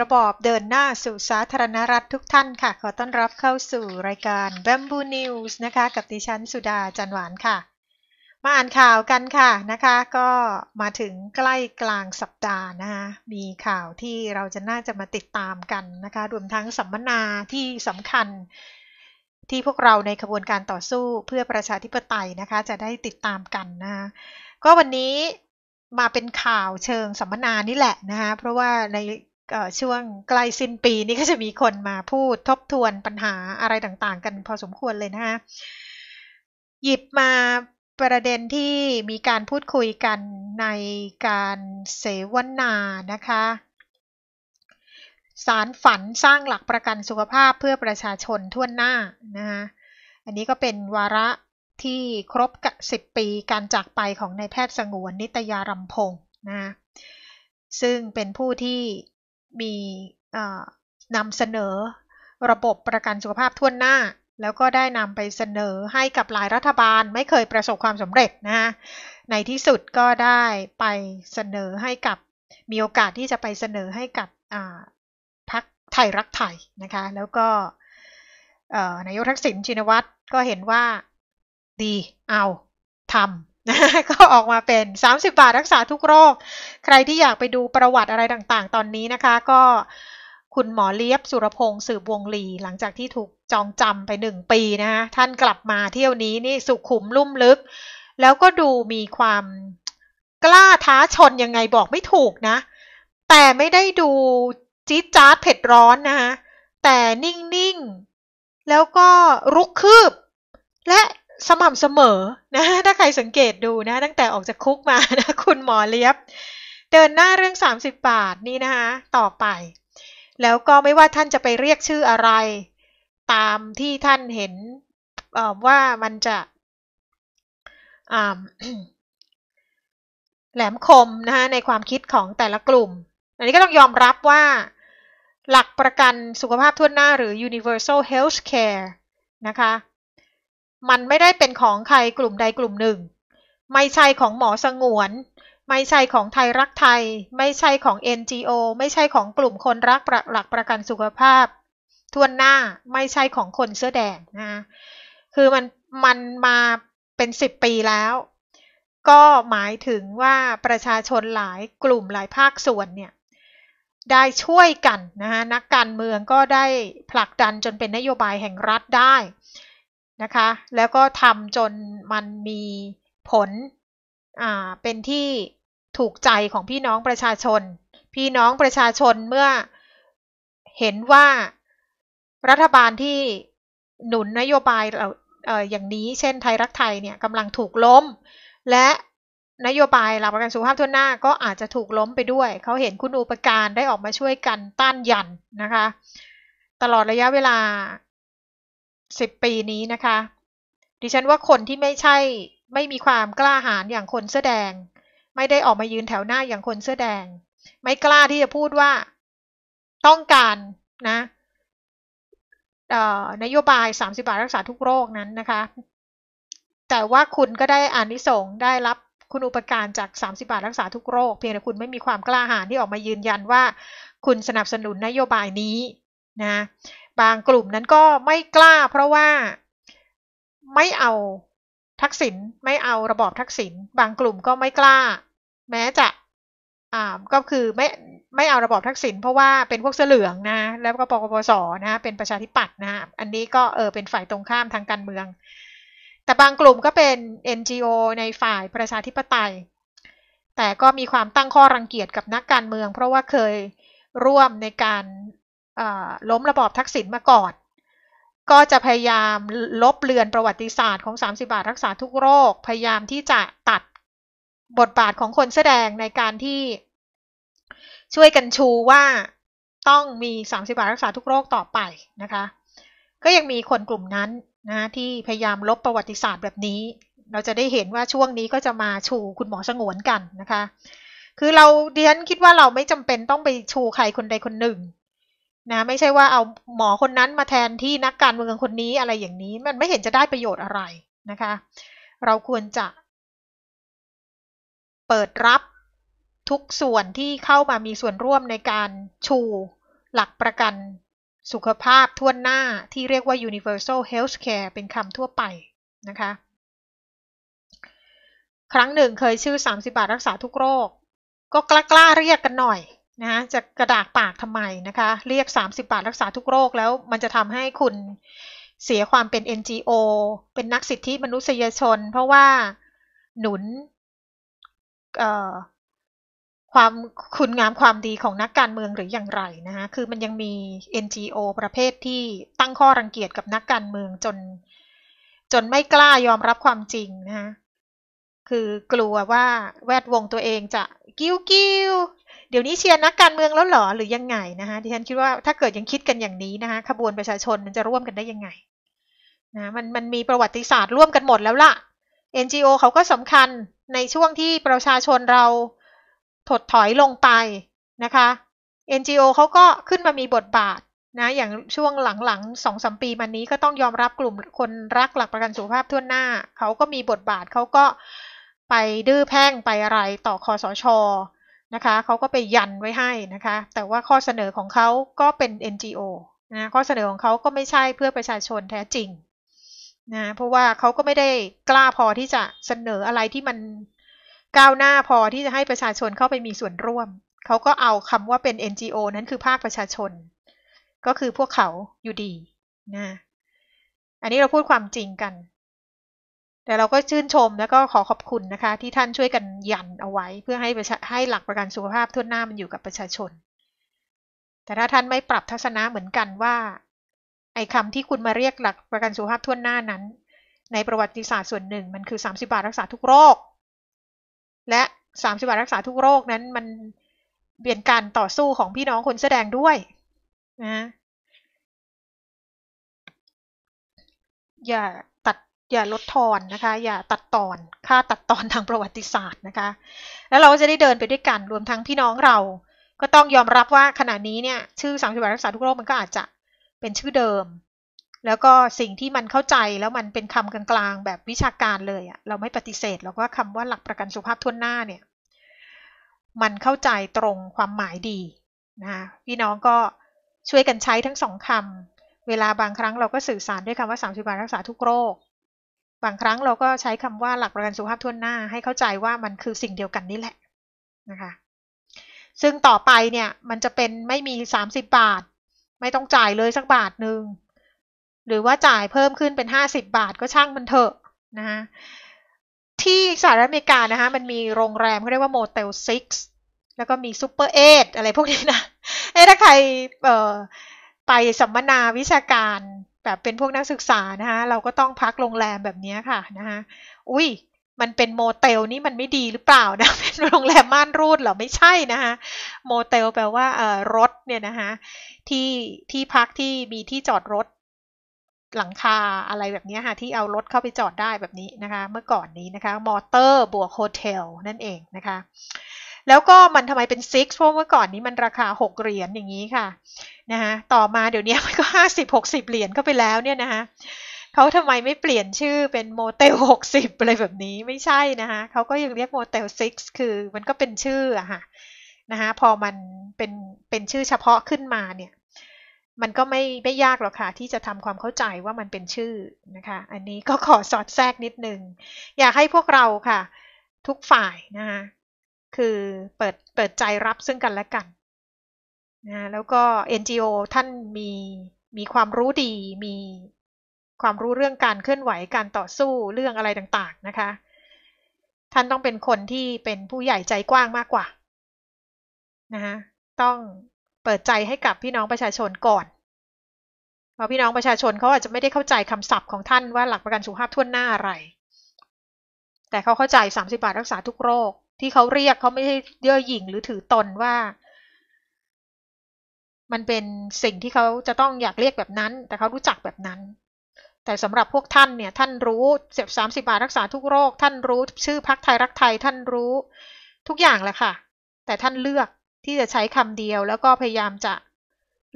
ระบอบเดินหน้าสู่สาธารณรัฐทุกท่านค่ะขอต้อนรับเข้าสู่รายการ Bamboo News นะคะกับดิฉันสุดาจันหวานค่ะมาอ่านข่าวกันค่ะนะคะก็มาถึงใกล้กลางสัปดาห์นะคะมีข่าวที่เราจะน่าจะมาติดตามกันนะคะรวมทั้งสัมมนาที่สำคัญที่พวกเราในขบวนการต่อสู้เพื่อประชาธิปไตยนะคะจะได้ติดตามกันนะะก็วันนี้มาเป็นข่าวเชิงสัมมนานี่แหละนะคะเพราะว่าในช่วงใกล้สิ้นปีนี้ก็จะมีคนมาพูดทบทวนปัญหาอะไรต่างๆกันพอสมควรเลยนะคะหยิบมาประเด็นที่มีการพูดคุยกันในการเสวนานะคะ สารฝันสร้างหลักประกันสุขภาพเพื่อประชาชนทั่วหน้านะฮะอันนี้ก็เป็นวาระที่ครบกับ 10 ปีการจากไปของนายแพทย์สงวนนิตยารำพงนะซึ่งเป็นผู้ที่มีนำเสนอระบบประกันสุขภาพทั่วหน้า แล้วก็ได้นำไปเสนอให้กับหลายรัฐบาลไม่เคยประสบความสำเร็จนะฮะในที่สุดก็ได้ไปเสนอให้กับมีโอกาสที่จะไปเสนอให้กับพรรคไทยรักไทยนะคะ แล้วก็นายกทักษิณชินวัตรก็เห็นว่าดีเอาทำก็ออกมาเป็น 30 บาทรักษาทุกโรค ใครที่อยากไปดูประวัติอะไรต่างๆตอนนี้นะคะ ก็คุณหมอเลียบสุรพงศ์สืบวงลี หลังจากที่ถูกจองจำไปหนึ่งปีนะคะท่านกลับมาเที่ยวนี้นี่สุขุมลุ่มลึก แล้วก็ดูมีความกล้าท้าชนยังไงบอกไม่ถูกนะ แต่ไม่ได้ดูจี๊ดจ๊าดเผ็ดร้อนนะคะแต่นิ่งๆแล้วก็รุกคืบและสม่ำเสมอนะ ถ้าใครสังเกตดูนะ ตั้งแต่ออกจากคุกมานะคุณหมอเลียบ เดินหน้าเรื่อง 30 บาทนี่นะคะต่อไป แล้วก็ไม่ว่าท่านจะไปเรียกชื่ออะไร ตามที่ท่านเห็นว่ามันจะ แหลมคมนะคะในความคิดของแต่ละกลุ่ม อันนี้ก็ต้องยอมรับว่าหลักประกันสุขภาพทั่วหน้าหรือ universal health care นะคะมันไม่ได้เป็นของใครกลุ่มใดกลุ่มหนึ่ง ไม่ใช่ของหมอสงวน ไม่ใช่ของไทยรักไทย ไม่ใช่ของ NGO ไม่ใช่ของกลุ่มคนรักหลักประกันสุขภาพทวนหน้าไม่ใช่ของคนเสื้อแดงนะคือมันมันมาเป็นสิบปีแล้ว ก็หมายถึงว่าประชาชนหลายกลุ่มหลายภาคส่วนเนี่ยได้ช่วยกันนะฮะนักการเมืองก็ได้ผลักดันจนเป็นนโยบายแห่งรัฐได้นะคะแล้วก็ทำจนมันมีผลอ่าเป็นที่ถูกใจของพี่น้องประชาชน พี่น้องประชาชนเมื่อเห็นว่ารัฐบาลที่หนุนนโยบายเอ่ออย่างนี้ เช่นไทยรักไทยเนี่ยกำลังถูกล้ม และนโยบายหลักประกันสุขภาพทั่วหน้าก็อาจจะถูกล้มไปด้วย เขาเห็นคุณอุปการได้ออกมาช่วยกันต้านยันนะคะตลอดระยะเวลาสิบปีนี้นะคะ ดิฉันว่าคนที่ไม่ใช่ไม่มีความกล้าหาญอย่างคนเสื้อแดง ไม่ได้ออกมายืนแถวหน้าอย่างคนเสื้อแดง ไม่กล้าที่จะพูดว่า ต้องการนะนโยบาย 30 บาท รักษาทุก โรคนั้นนะคะ แต่ว่าคุณก็ได้ อานิสงส์ได้รับคุณอุปการ จาก 30 บาทรักษาทุกโรคเพียงแต่คุณไม่มีความกล้าหาญที่ออกมายืนยันว่าคุณสนับสนุนนโยบายนี้ นะบางกลุ่มนั้นก็ไม่กล้าเพราะว่าไม่เอาทักษิณไม่เอาระบอบทักษิณบางกลุ่มก็ไม่กล้า แม้จะอ่าก็คือไม่ไม่เอาระบอบทักษิณเพราะว่าเป็นพวกเสือเหลืองนะ แล้วก็ปกปสนะเป็นประชาธิปัตย์นะอันนี้ก็เออเป็นฝ่ายตรงข้ามทางการเมือง แต่บางกลุ่มก็เป็น NGO ในฝ่ายประชาธิปไตย แต่ก็มีความตั้งข้อรังเกียจกับนักการเมือง เพราะว่าเคยร่วมในการล้มระบอบทักษิณมาก่อน ก็จะพยายามลบเลือนประวัติศาสตร์ของ 30 บาทรักษาทุกโรค พยายามที่จะตัดบทบาทของคนแสดงในการที่ ช่วยกันชูว่าต้องมี 30 บาทรักษาทุกโรคต่อไปนะคะ ก็ยังมีคนกลุ่มนั้นนะที่พยายามลบประวัติศาสตร์แบบนี้ เราจะได้เห็นว่าช่วงนี้ก็จะมาชูคุณหมอสงวนกันนะคะ คือเราเดียนคิดว่าเราไม่จำเป็นต้องไปชูใครคนใดคนหนึ่งนะไม่ใช่ว่าเอาหมอคนนั้นมาแทนที่นักการเมืองคนนี้อะไรอย่างนี้ มันไม่เห็นจะได้ประโยชน์อะไรนะคะ เราควรจะเปิดรับทุกส่วนที่เข้ามามีส่วนร่วมในการชูหลักประกันสุขภาพทั่วหน้าที่เรียกว่า universal health care เป็นคำทั่วไปนะคะ ครั้งหนึ่งเคยชื่อ 30 บาทรักษาทุกโรค ก็กล้า ๆเรียกกันหน่อยนะคะจะกระดากปากทำไมนะคะ เรียก 30บาทรักษาทุกโรคแล้ว มันจะทำให้คุณเสียความเป็น NGO เป็นนักสิทธิมนุษยชน เพราะว่าหนุนความคุณงามความดีของนักการเมืองหรืออย่างไรนะคะคือมันยังมี NGO ประเภทที่ตั้งข้อรังเกียจกับนักการเมืองจน จนไม่กล้ายอมรับความจริงนะคะ คือกลัวว่าแวดวงตัวเองจะกิ้วกิ้วดี๋ยวนี้เชียร์นักการเมืองแล้วหรอหรือยังไงนะคะดิฉันคิดว่าถ้าเกิดยังคิดกันอย่างนี้นะคะขบวนประชาชนมันจะร่วมกันได้ยังไงนะมันมันมีประวัติศาสตร์ร่วมกันหมดแล้วล่ะ NGO เขาก็สำคัญในช่วงที่ประชาชนเราถดถอยลงไปนะคะ NGO เขาก็ขึ้นมามีบทบาทนะอย่างช่วงหลังๆสองสมปีมานี้ก็ต้องยอมรับกลุ่มคนรักหลักประกันสุขภาพทั่วหน้าเขาก็มีบทบาทเขาก็ไปดื้อแพ่งไปอะไรต่อคอสชนะคะเขาก็ไปยันไว้ให้นะคะแต่ว่าข้อเสนอของเขาก็เป็น NGO นะข้อเสนอของเขาก็ไม่ใช่เพื่อประชาชนแท้จริงนะเพราะว่าเขาก็ไม่ได้กล้าพอที่จะเสนออะไรที่มันก้าวหน้าพอที่จะให้ประชาชนเข้าไปมีส่วนร่วม เขาก็เอาคำว่าเป็น NGO นั้นคือภาคประชาชน ก็คือพวกเขาอยู่ดีนะอันนี้เราพูดความจริงกันแต่เราก็ชื่นชมแล้วก็ขอขอบคุณนะคะ ที่ท่านช่วยกันยันเอาไว้ เพื่อให้ให้หลักประกันสุขภาพทั่วหน้ามันอยู่กับประชาชน แต่ถ้าท่านไม่ปรับทัศนะเหมือนกันว่าไอ้คำที่คุณมาเรียกหลักประกันสุขภาพทั่วหน้านั้น ในประวัติศาสตร์ส่วนหนึ่งมันคือ30บาทรักษาทุกโรค และ30บาทรักษาทุกโรคนั้นมันเปลี่ยนการต่อสู้ของพี่น้องคนแสดงด้วยนะอย่าตัดอย่าลดทอนนะคะ อย่าตัดตอน ค่าตัดตอนทางประวัติศาสตร์นะคะ แล้วเราก็จะได้เดินไปด้วยกัน รวมทั้งพี่น้องเรา ก็ต้องยอมรับว่าขณะนี้เนี่ย ชื่อสังคมรักษาทุกโรคมันก็อาจจะเป็นชื่อเดิม แล้วก็สิ่งที่มันเข้าใจแล้วมันเป็นคำกลางๆแบบวิชาการเลยอะเราไม่ปฏิเสธหรอกว่าคำว่าหลักประกันสุขภาพทั่วหน้าเนี่ย มันเข้าใจตรงความหมายดีนะ พี่น้องก็ช่วยกันใช้ทั้งสองคำ เวลาบางครั้งเราก็สื่อสารด้วยคำว่าสิบวันรักษาทุกโรคบางครั้งเราก็ใช้คำว่าหลักประกันสุขภาพทั่วหน้าให้เข้าใจว่ามันคือสิ่งเดียวกันนี่แหละนะคะซึ่งต่อไปเนี่ยมันจะเป็นไม่มี 30 บาท ไม่ต้องจ่ายเลยสักบาทหนึ่งหรือว่าจ่ายเพิ่มขึ้นเป็น 50 บาทก็ช่างมันเถอะนะะที่สหรัฐอเมริกานะคะมันมีโรงแรมเขาเรียกว่าโมเตลซิกแล้วก็มีซูเปอร์เออะไรพวกนี้นะเอ้ถ้าใครเอ่อไปสัมมนาวิชาการแบบเป็นพวกนักศึกษานะคะเราก็ต้องพักโรงแรมแบบนี้ค่ะ นะคะอุ้ยมันเป็นโมเตลนี่มันไม่ดีหรือเปล่านะเป็นโรงแรมม่านรูดเหรอไม่ใช่นะคะโมเตล แปลว่าเอ่อรถเนี่ยนะคะที่ที่พักที่มีที่จอดรถหลังคาอะไรแบบนี้ค่ะ ที่เอารถเข้าไปจอดได้แบบนี้นะคะ เมื่อก่อนนี้นะคะ มอเตอร์บวกโฮเทล นั่นเองนะคะแล้วก็มันทำไมเป็น6เพราะเมื่อก่อนนี้มันราคา6เหรียญอย่างนี้ค่ะนะคะต่อมาเดี๋ยวนี้มันก็50 60 เหรียญเข้าไปแล้วเนี่ยนะคะเขาทำไมไม่เปลี่ยนชื่อเป็นโมเตล60อะไรแบบนี้ ไม่ใช่นะคะเขาก็ยังเรียกโมเตล6คือ มันก็เป็นชื่ออะค่ะนะคะพอมันเป็นเป็นชื่อเฉพาะขึ้นมาเนี่ย มันก็ไม่ไม่ยากหรอกค่ะ ที่จะทำความเข้าใจว่ามันเป็นชื่อนะคะ อันนี้ก็ขอสอดแทรกนิดนึงอยากให้พวกเราค่ะ ทุกฝ่ายนะคะคือเปิดเปิดใจรับซึ่งกันและกันนะแล้วก็ NGO ท่านมีมีความรู้ดี มีความรู้เรื่องการเคลื่อนไหวการต่อสู้เรื่องอะไรต่าง ๆนะคะ ท่านต้องเป็นคนที่เป็นผู้ใหญ่ใจกว้างมากกว่านะฮะต้องเปิดใจให้กับพี่น้องประชาชนก่อน เพราะพี่น้องประชาชนเขาอาจจะไม่ได้เข้าใจคำศัพท์ของท่านว่าหลักประกันสุขภาพทั่วหน้าอะไรแต่เขาเข้าใจ 30 บาทรักษาทุกโรคที่เขาเรียกเขาไม่ได้เย่อหยิ่งหรือถือตนว่า มันเป็นสิ่งที่เขาจะต้องอยากเรียกแบบนั้น แต่เขารู้จักแบบนั้น แต่สำหรับพวกท่านเนี่ย ท่านรู้เียบสามสิบาทรักษาทุกโรคท่านรู้ชื่อพักไทยรักไทยท่านรู้ ทุกอย่างแหละค่ะ แต่ท่านเลือกที่จะใช้คำเดียวแล้วก็พยายามจะ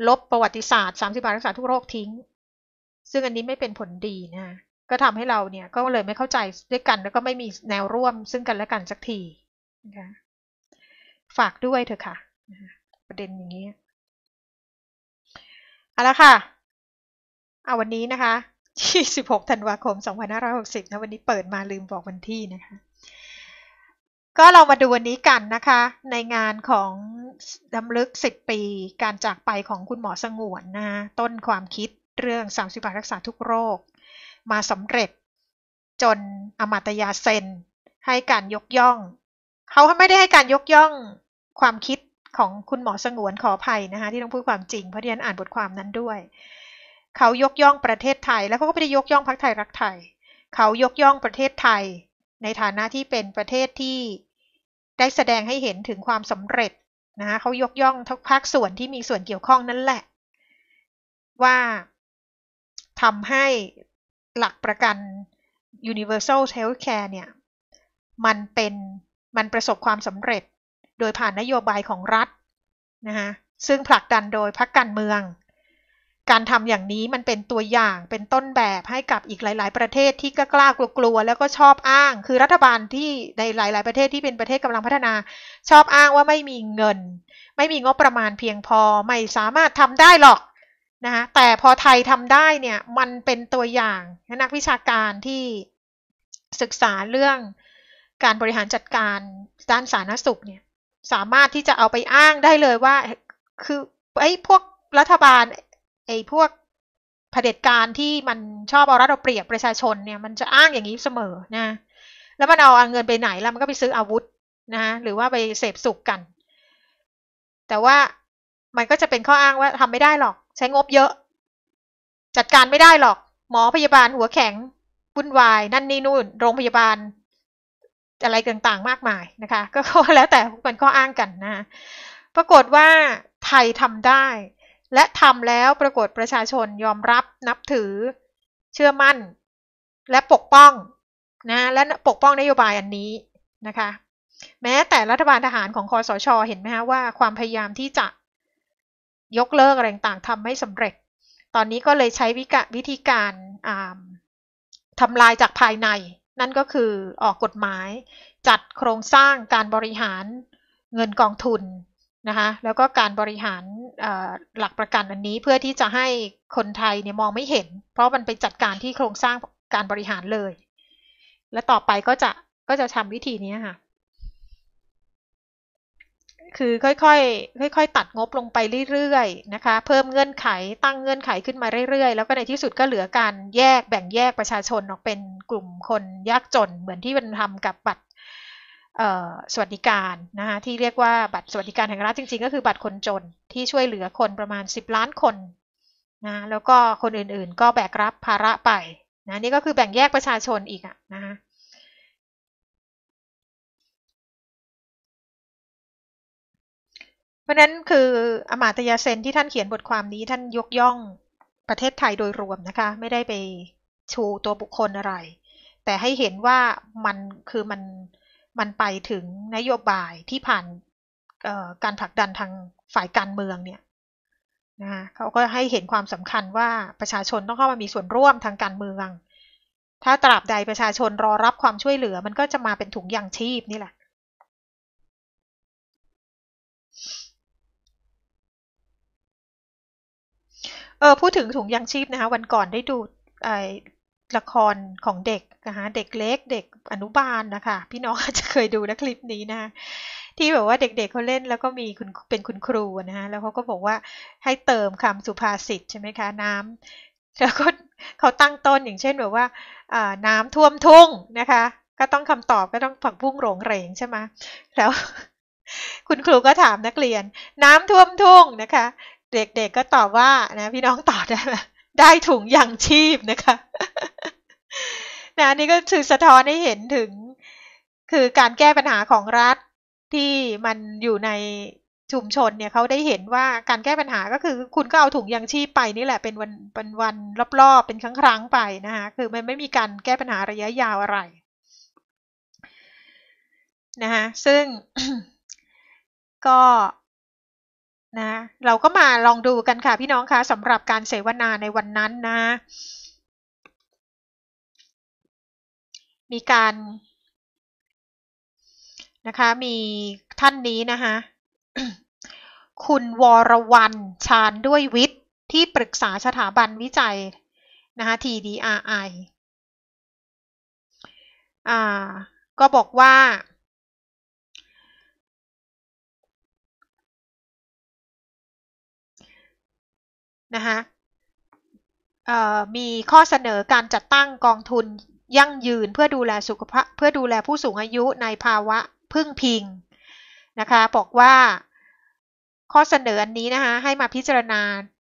ลบประวัติศาสตร์สามสิบาทรักษาทุกโรคทิ้ง ซึ่งอันนี้ไม่เป็นผลดีนะก็ทำให้เราเนี่ยก็เลยไม่เข้าใจด้วยกัน แล้วก็ไม่มีแนวร่วม ซึ่งกันและกันสักทีนะฝากด้วยเถอะค่ะ ประเด็นอย่างนี้ เอาละค่ะเอาวันนี้นะคะ 26ธันวาคม 2560นะวันนี้เปิดมาลืมบอกวันที่นะคะ ก็เรามาดูวันนี้กันนะคะ ในงานของดำลึก 10 ปี การจากไปของคุณหมอสงวนนะคะ ต้นความคิดเรื่อง30บาทรักษาทุกโรค มาสำเร็จจนอมาตยาเซนให้การยกย่องเขาไม่ได้ให้การยกย่องความคิดของคุณหมอสงวนขออภัยนะคะที่ต้องพูดความจริงเพราะที่ฉันอ่านบทความนั้นด้วย เขายกย่องประเทศไทย แล้วเขาก็ไม่ได้ยกย่องพรรคไทยรักไทย เขายกย่องประเทศไทย ในฐานะที่เป็นประเทศที่ได้แสดงให้เห็นถึงความสำเร็จนะคะเขายกย่องทุกภาคส่วนที่มีส่วนเกี่ยวข้องนั่นแหละ ว่าทำให้หลักประกัน universal health care เนี่ย มันเป็นมันประสบความสำเร็จโดยผ่านนโยบายของรัฐนะฮะซึ่งผลักดันโดยพรรคการเมือง การทำอย่างนี้มันเป็นตัวอย่างเป็นต้นแบบให้กับอีกหลาย ๆ ประเทศที่กล้ากลัวๆแล้วก็ชอบอ้างคือรัฐบาลที่ในหลาย ๆประเทศที่เป็นประเทศกำลังพัฒนาชอบอ้างว่าไม่มีเงิน ไม่มีงบประมาณเพียงพอไม่สามารถทำได้หรอกนะฮะแต่พอไทยทำได้เนี่ยมันเป็นตัวอย่างนักวิชาการที่ศึกษาเรื่องการบริหารจัดการด้านสาธารณสุขเนี่ย สามารถที่จะเอาไปอ้างได้เลยว่า คือไอ้พวกรัฐบาลไอ้พวกเผด็จการที่มันชอบเอารัฐเอาเปรียบประชาชนเนี่ย มันจะอ้างอย่างนี้เสมอนะ แล้วมันเอาเงินไปไหนแล้วมันก็ไปซื้ออาวุธนะหรือว่าไปเสพสุขกัน แต่ว่ามันก็จะเป็นข้ออ้างว่าทำไม่ได้หรอก ใช้งบเยอะ จัดการไม่ได้หรอก หมอพยาบาลหัวแข็งวุ่นวาย นั่นนี่นู่น โรงพยาบาลอะไรต่างๆ มากมายนะคะ ก็แล้วแต่มันก็อ้างกันนะ ปรากฏว่าไทยทำได้ และทำแล้วปรากฏประชาชนยอมรับนับถือเชื่อมั่น และปกป้องนะ และปกป้องนโยบายอันนี้นะคะ แม้แต่รัฐบาลทหารของคอสชอเห็นไหมฮะว่าความพยายามที่จะยกเลิกอะไรต่างๆทำไม่สำเร็จ ตอนนี้ก็เลยใช้วิธีการทำลายจากภายในนั่นก็คือออกกฎหมายจัดโครงสร้างการบริหารเงินกองทุนนะคะแล้วก็การบริหารหลักประกันอันนี้เพื่อที่จะให้คนไทยเนี่ยมองไม่เห็น เพราะมันไปจัดการที่โครงสร้างการบริหารเลย และต่อไปก็จะก็จะทำวิธีนี้ค่ะคือค่อยๆ ค่อยๆ ตัดงบลงไปเรื่อยๆ นะคะ เพิ่มเงื่อนไข ตั้งเงื่อนไขขึ้นมาเรื่อยๆ แล้วก็ในที่สุดก็เหลือการแยกแบ่งแยกประชาชนออกเป็นกลุ่มคนยากจนเหมือนที่มันทำกับบัตรสวัสดิการนะคะที่เรียกว่าบัตรสวัสดิการแห่งรัฐจริง ๆ ก็คือ บัตรคนจนที่ช่วยเหลือคนประมาณ 10ล้านคนนะ แล้วก็คนอื่น ๆ ก็แบกรับภาระไปนะ นี่ก็คือแบ่งแยกประชาชนอีกอะนะคะราะนั้นคือ อมาตยาเซนที่ท่านเขียนบทความนี้ท่านยกย่องประเทศไทยโดยรวมนะคะไม่ได้ไปชูตัวบุคคลอะไร แต่ให้เห็นว่ามันคือมันมันไปถึงนโยบายที่ผ่านการผลักดันทางฝ่ายการเมืองเนี่ยนะเขาก็ให้เห็นความสำคัญว่าประชาชนต้องเข้ามามีส่วนร่วมทางการเมืองถ้าตราบใดประชาชนรอรับความช่วยเหลือ มันก็จะมาเป็นถุงยางชีพนี่แหละเออพูดถึงถุงยางชีพนะคะ วันก่อนได้ดูไอละครของเด็กนะคะ เด็กเล็กเด็กอนุบาลนะคะพี่น้องอาจจะเคยดูนะคลิปนี้นะ ที่แบบว่าเด็กๆเขาเล่น แล้วก็มีคุณเป็นคุณครูนะคะแล้วเขาก็บอกว่าให้เติมคำสุภาษิตใช่ไหมคะน้ำแล้วก็เขาตั้งต้นอย่างเช่นแบบว่าน้ำท่วมทุ่งนะคะ ก็ต้องคำตอบก็ต้องผักพุ่งโลงเรงใช่ไหมแล้ว คุณครูก็ถามนักเรียน น้ำท่วมทุ่งนะคะเด็กๆ ก็ตอบว่า นะพี่น้องตอบได้ไหมได้ถุงยังชีพนะคะนะนี่ก็คือสะท้อนให้เห็นถึง คือการแก้ปัญหาของรัฐที่มันอยู่ในชุมชน เนี่ยเขาได้เห็นว่าการแก้ปัญหาก็คือ คุณก็เอาถุงยางชีพไปนี่แหละ เป็นวันเป็นวันรอบๆเป็นครั้งครั้งไปนะคะ คือมันไม่มีการแก้ปัญหาระยะยาวอะไรนะคะซึ่ง ก็นะเราก็มาลองดูกันค่ะ พี่น้องคะสำหรับการเสวนาในวันนั้นนะ มีการนะคะมีท่านนี้นะคะคุณวรวรรณชาญด้วยวิทย์ที่ปรึกษาสถาบันวิจัย นะคะ TDRI อ่า ก็บอกว่านะคะมีข้อเสนอการจัดตั้งกองทุนยั่งยืนเพื่อดูแลสุขภาพเพื่อดูแลผู้สูงอายุในภาวะพึ่งพิงนะคะบอกว่าข้อเสนออันนี้นะคะให้มาพิจารณา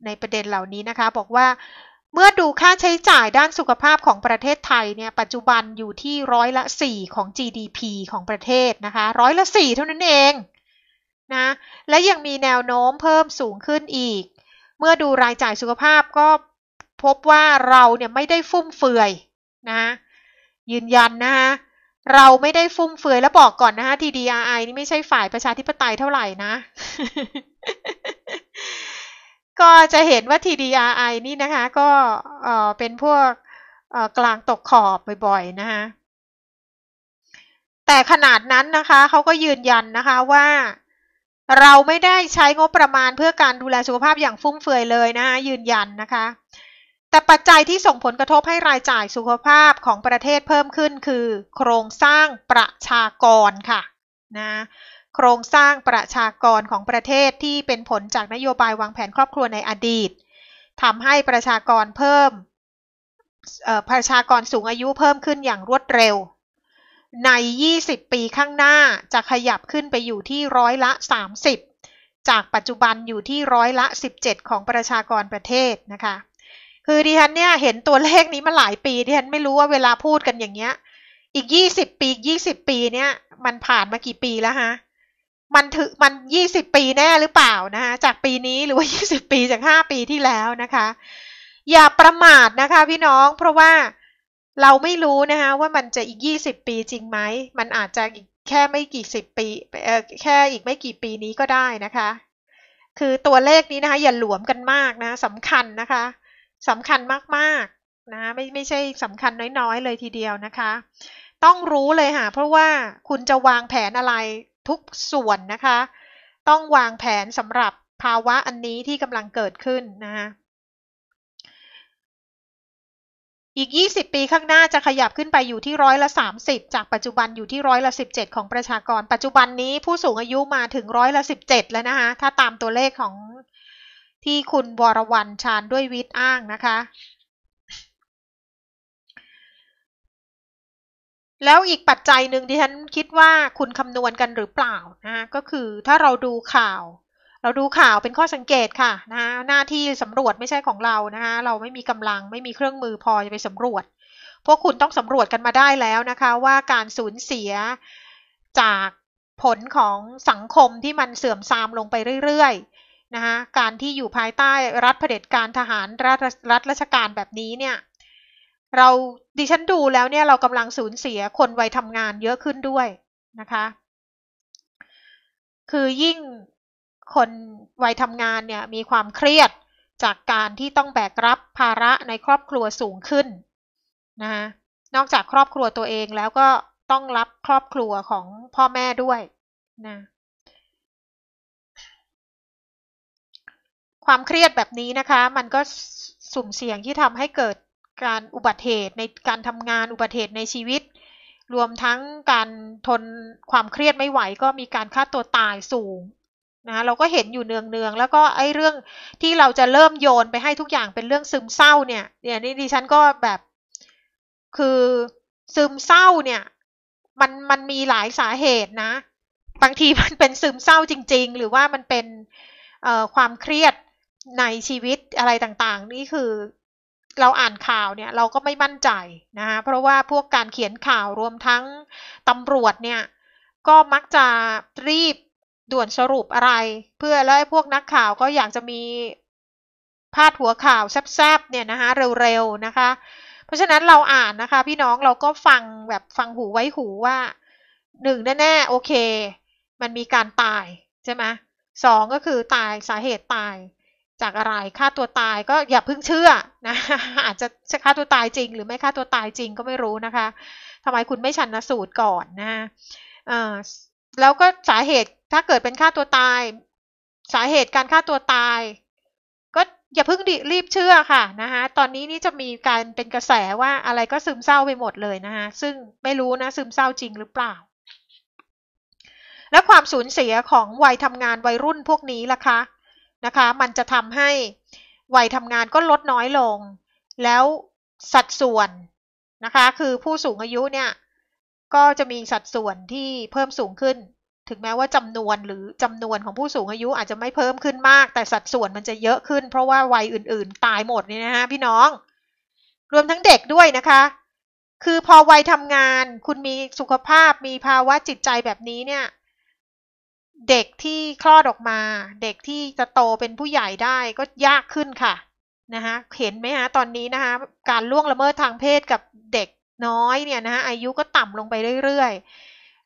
ในประเด็นเหล่านี้นะคะบอกว่าเมื่อดูค่าใช้จ่ายด้านสุขภาพของประเทศไทยเนี่ยปัจจุบันอยู่ที่ร้อยละ 4 ของ GDP ของประเทศนะคะร้อยละ4เท่านั้นเองนะและยังมีแนวโน้มเพิ่มสูงขึ้นอีกมื่อดูรายจ่ายสุขภาพก็พบว่าเราเนี่ยไม่ได้ฟุ่มเฟือยนะ ยืนยันนะคะเราไม่ได้ฟุ่มเฟือยแล้วบอกก่อนนะคะ TDRI นี่ไม่ใช่ฝ่ายประชาธิปไตยเท่าไหร่นะ ก็จะเห็นว่า TDRI นี่นะคะก็เออเป็นพวกกลางตกขอบบ่อยๆ นะคะแต่ขนาดนั้นนะคะเขาก็ยืนยันนะคะว่าเราไม่ได้ใช้งบประมาณเพื่อการดูแลสุขภาพอย่างฟุ่มเฟือยเลยนะยืนยันนะคะ แต่ปัจจัยที่ส่งผลกระทบให้รายจ่ายสุขภาพของประเทศเพิ่มขึ้นคือ โครงสร้างประชากรค่ะนะโครงสร้างประชากรของประเทศที่เป็นผลจากนโยบายวางแผนครอบครัวในอดีตทำให้ประชากรเพิ่มประชากรสูงอายุเพิ่มขึ้นอย่างรวดเร็วใน 20 ปีข้างหน้า จะขยับขึ้นไปอยู่ที่ ร้อยละ 30 จากปัจจุบันอยู่ที่ร้อย ละ 17 ของประชากรประเทศนะคะ คือดิฉันเนี่ย เห็นตัวเลขนี้มาหลายปี ดิฉันไม่รู้ว่าเวลาพูดกันอย่างเงี้ย อีก 20 ปี20 ปี เนี่ยมันผ่านมากี่ปีแล้วฮะ มันถือ มัน 20 ปี แน่หรือเปล่านะคะจากปีนี้หรือว่า 20 ปีจาก 5 ปีที่แล้วนะคะ อย่าประมาทนะคะพี่น้อง เพราะว่าเราไม่รู้นะคะ ว่ามันจะอีก 20 ปีจริงไหม มันอาจจะอีกแค่ไม่กี่สิบปี แค่อีกไม่กี่ปีนี้ก็ได้นะคะ คือตัวเลขนี้นะคะ อย่าหลวมกันมากนะสำคัญนะคะสำคัญมากๆนะไม่ไม่ใช่สำคัญน้อยๆเลยทีเดียวนะคะ ต้องรู้เลยค่ะ เพราะว่าคุณจะวางแผนอะไรทุกส่วนนะคะ ต้องวางแผนสำหรับภาวะอันนี้ที่กำลังเกิดขึ้นนะคะอีก 20 ปี ข้างหน้าจะขยับขึ้น ไป อยู่ ที่ร้อยละ30 จากปัจจุบันอยู่ที่ร้อยละ17 ของ ประชากร ปัจจุบันนี้ผู้สูงอายุมาถึงร้อยละ17 แล้วนะคะ ถ้าตามตัวเลขของที่คุณวรวรรณชาญด้วย วิทย์ อ้างนะคะ แล้วอีกปัจจัยหนึ่งที่ฉัน คิดว่าคุณ คำนวณ กันหรือเปล่า นะคะก็คือถ้าเราดูข่าวเราดูข่าวเป็นข้อสังเกตค่ะนะะหน้าที่สำรวจไม่ใช่ของเรานะคะ เราไม่มีกำลังไม่มีเครื่องมือพอจะไปสำรวจ พวกคุณต้องสำรวจกันมาได้แล้วนะคะ ว่าการสูญเสียจากผลของสังคมที่มันเสื่อมทรามลงไปเรื่อยๆ นะคะการที่อยู่ภายใต้รัฐเผด็จการทหารรัฐรัฐราชการแบบนี้เนี่ย เราดิฉันดูแล้วเนี่ยเรากำลังสูญเสียคนวัยทำงานเยอะขึ้นด้วยนะคะ คือยิ่งคนวัยทำงานเนี่ยมีความเครียดจากการที่ต้องแบกรับภาระในครอบครัวสูงขึ้นนะะนอกจากครอบครัวตัวเองแล้วก็ต้องรับครอบครัวของพ่อแม่ด้วยนะ ความเครียดแบบนี้นะคะ มันก็สุ่มเสี่ยงที่ทำให้เกิดการอุบัติเหตุ ในการทำงานอุบัติเหตุในชีวิต รวมทั้งการทนความเครียดไม่ไหวก็มีการฆ่าตัวตายสูงนะเราก็เห็นอยู่เนืองๆ แล้วก็ไอ้เรื่องที่เราจะเริ่มโยนไปให้ทุกอย่างเป็นเรื่องซึมเศร้าเนี่ย เนี่ยนี่ดิฉันก็แบบ คือซึมเศร้าเนี่ย มันมันมีหลายสาเหตุนะ บางทีมันเป็นซึมเศร้าจริง ๆ หรือว่ามันเป็นความเครียดในชีวิตอะไรต่างๆ นี่คือเราอ่านข่าวเนี่ยเราก็ไม่มั่นใจนะคะเพราะว่าพวกการเขียนข่าวรวมทั้งตำรวจเนี่ย ก็มักจะรีบด่วนสรุปอะไร เพื่อแล้วพวกนักข่าวก็อยากจะมีพาดหัวข่าวแซบๆเนี่ยนะคะเร็วๆนะคะ เพราะฉะนั้นเราอ่านนะคะพี่น้องเราก็ฟังแบบฟังหูไว้หูว่าหนึ่งแน่ ๆ โอเค มันมีการตายใช่ไหมสองก็คือตายสาเหตุตาย จากอะไรค่าตัวตายก็อย่าเพิ่งเชื่อนะอาจจะค่าตัวตายจริง หรือไม่ค่าตัวตายจริงก็ไม่รู้นะคะ ทำไมคุณไม่ชันสูตรก่อนนะะแล้วก็สาเหตุถ้าเกิดเป็นฆ่าตัวตาย สาเหตุการฆ่าตัวตาย ก็อย่าเพิ่งรีบเชื่อค่ะนะคะตอนนี้นี่จะมีการเป็นกระแสว่าอะไรก็ซึมเศร้าไปหมดเลยนะคะซึ่งไม่รู้นะ ซึมเศร้าจริงหรือเปล่า และความสูญเสียของวัยทำงานวัยรุ่นพวกนี้ล่ะคะนะคะ มันจะทำให้วัยทำงานก็ลดน้อยลง แล้วสัดส่วนนะคะคือผู้สูงอายุเนี่ยก็จะมีสัดส่วนที่เพิ่มสูงขึ้นถึงแม้ว่าจำนวนหรือจำนวนของผู้สูงอายุอาจจะไม่เพิ่มขึ้นมากแต่สัดส่วนมันจะเยอะขึ้นเพราะว่าวัยอื่นๆ ตายหมดนี่นะฮะพี่น้อง รวมทั้งเด็กด้วยนะคะ คือพอวัยทำงานคุณมีสุขภาพมีภาวะจิตใจแบบนี้เนี่ย เด็กที่คลอดออกมา เด็กที่จะโตเป็นผู้ใหญ่ได้ก็ยากขึ้นค่ะนะคะเห็นไหมฮะตอนนี้นะคะการล่วงละเมิดทางเพศกับเด็กน้อยเนี่ยนะคะอายุก็ต่ำลงไปเรื่อย ๆ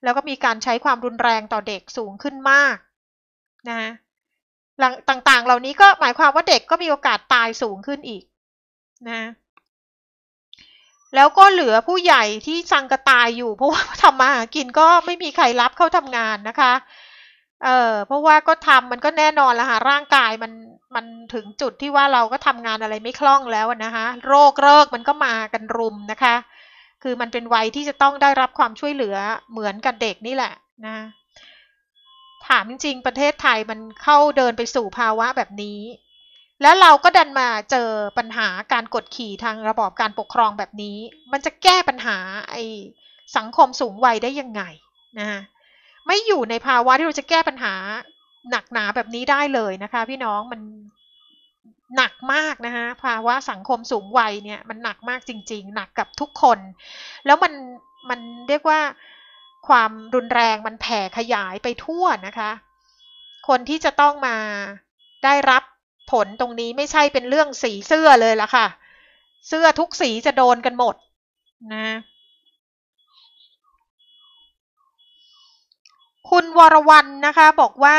แล้วก็มีการใช้ความรุนแรงต่อเด็กสูงขึ้นมาก นะฮะต่างๆ เหล่านี้ก็หมายความว่าเด็กก็มีโอกาสตายสูงขึ้นอีก นะ แล้วก็เหลือผู้ใหญ่ที่สังกตายอยู่เพราะว่าทำมาากินก็ไม่มีใครรับเข้าทำงานนะคะ เออเพราะว่าก็ทำมันก็แน่นอนละค่ะร่างกายมันมันถึงจุดที่ว่าเราก็ทำงานอะไรไม่คล่องแล้วนะคะโรคเริกมันก็มากันรุมนะคะคือมันเป็นวัยที่จะต้องได้รับความช่วยเหลือเหมือนกับเด็กนี่แหละนะถามจริง ๆ ประเทศไทยมันเข้าเดินไปสู่ภาวะแบบนี้ แล้วเราก็ดันมาเจอปัญหาการกดขี่ทางระบอบการปกครองแบบนี้ มันจะแก้ปัญหาไอ้สังคมสูงวัยได้ยังไงนะไม่อยู่ในภาวะที่เราจะแก้ปัญหาหนักหนาแบบนี้ได้เลยนะคะ พี่น้องมันหนักมากนะคะภาวะสังคมสูงวัยเนี่ย มันหนักมากจริงๆ หนักกับทุกคน แล้วมันมันเรียกว่าความรุนแรงมันแผ่ขยายไปทั่วนะคะ คนที่จะต้องมาได้รับผลตรงนี้ไม่ใช่เป็นเรื่องสีเสื้อเลยล่ะค่ะ เสื้อทุกสีจะโดนกันหมด นะคุณวรวรรณนะคะ บอกว่า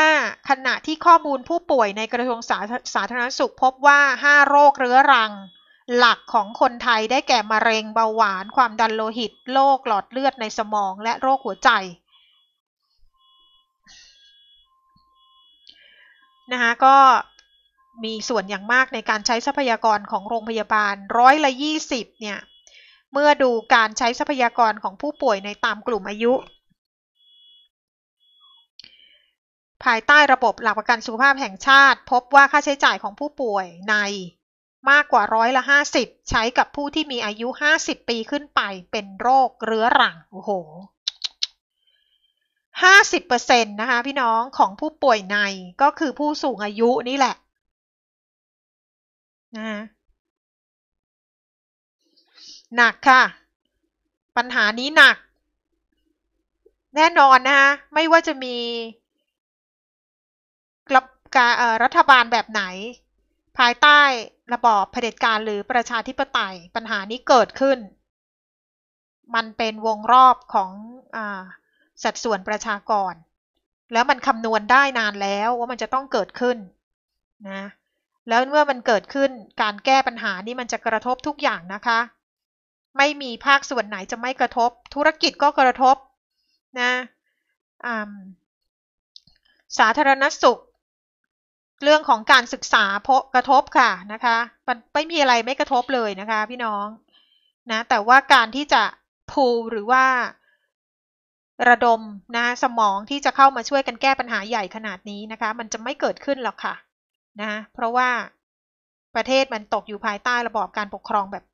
ขณะที่ข้อมูลผู้ป่วยในกระทรวงสาสาธารณสุขพบว่า 5 โรคเรื้อรัง หลักของคนไทยได้แก่มะเร็งเบาหวาน ความดันโลหิตโรคหลอดเลือดในสมองและโรคหัวใจนะคะก็มีส่วนอย่างมากในการใช้ทรัพยากรของโรงพยาบาลร้อยละ 20เนี่ยเมื่อดูการใช้ทรัพยากรของผู้ป่วยในตามกลุ่มอายุภายใต้ระบบหลักประกันสุขภาพแห่งชาติพบว่าค่าใช้จ่ายของผู้ป่วยใน มากกว่าร้อยละ50 ใช้กับผู้ที่มีอายุ 50 ปีขึ้นไปเป็นโรคเรื้อรัง โอ้โห 50%นะคะพี่น้องของผู้ป่วยในก็คือผู้สูงอายุนี่แหละนะหนักค่ะ ปัญหานี้หนัก แน่นอนนะคะไม่ว่าจะมีการรัฐบาลแบบไหน ภายใต้ระบอบเผด็จการหรือประชาธิปไตยปัญหานี้เกิดขึ้น มันเป็นวงรอบของอสัดส่วนประชากร แล้วมันคำนวณได้นานแล้วว่ามันจะต้องเกิดขึ้นนะแล้วเมื่อมันเกิดขึ้นการแก้ปัญหานี้มันจะกระทบทุกอย่างนะคะ ไม่มีภาคส่วนไหนจะไม่กระทบ ธุรกิจก็กระทบนะสาธารณสุขเรื่องของการศึกษาเพราะกระทบค่ะนะคะ มันไม่มีอะไรไม่กระทบเลยนะคะพี่น้องนะ แต่ว่าการที่จะพูหรือว่า ระดมนะ สมองที่จะเข้ามาช่วยกันแก้ปัญหาใหญ่ขนาดนี้นะคะ มันจะไม่เกิดขึ้นหรอกค่ะ นะ เพราะว่าประเทศมันตกอยู่ภายใต้ระบอบการปกครองแบบ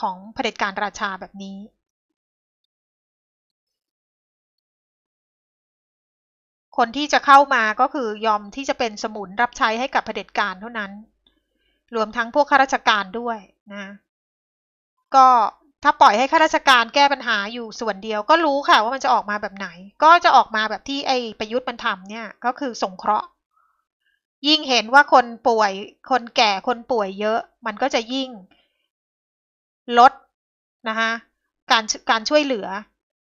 ของเผด็จการราชาแบบนี้คนที่จะเข้ามาก็คือยอมที่จะเป็นสมุนรับใช้ให้กับเผด็จการเท่านั้นรวมทั้งพวกข้าราชการด้วยนะก็ถ้าปล่อยให้ข้าราชการแก้ปัญหาอยู่ส่วนเดียวก็รู้ค่ะว่ามันจะออกมาแบบไหน ก็จะออกมาแบบที่ไอ้ประยุทธ์มันทำเนี่ยก็คือสงเคราะห์ ยิ่งเห็นว่าคนป่วยคนแก่คนป่วยเยอะ มันก็จะยิ่ง ลดนะคะการการช่วยเหลือ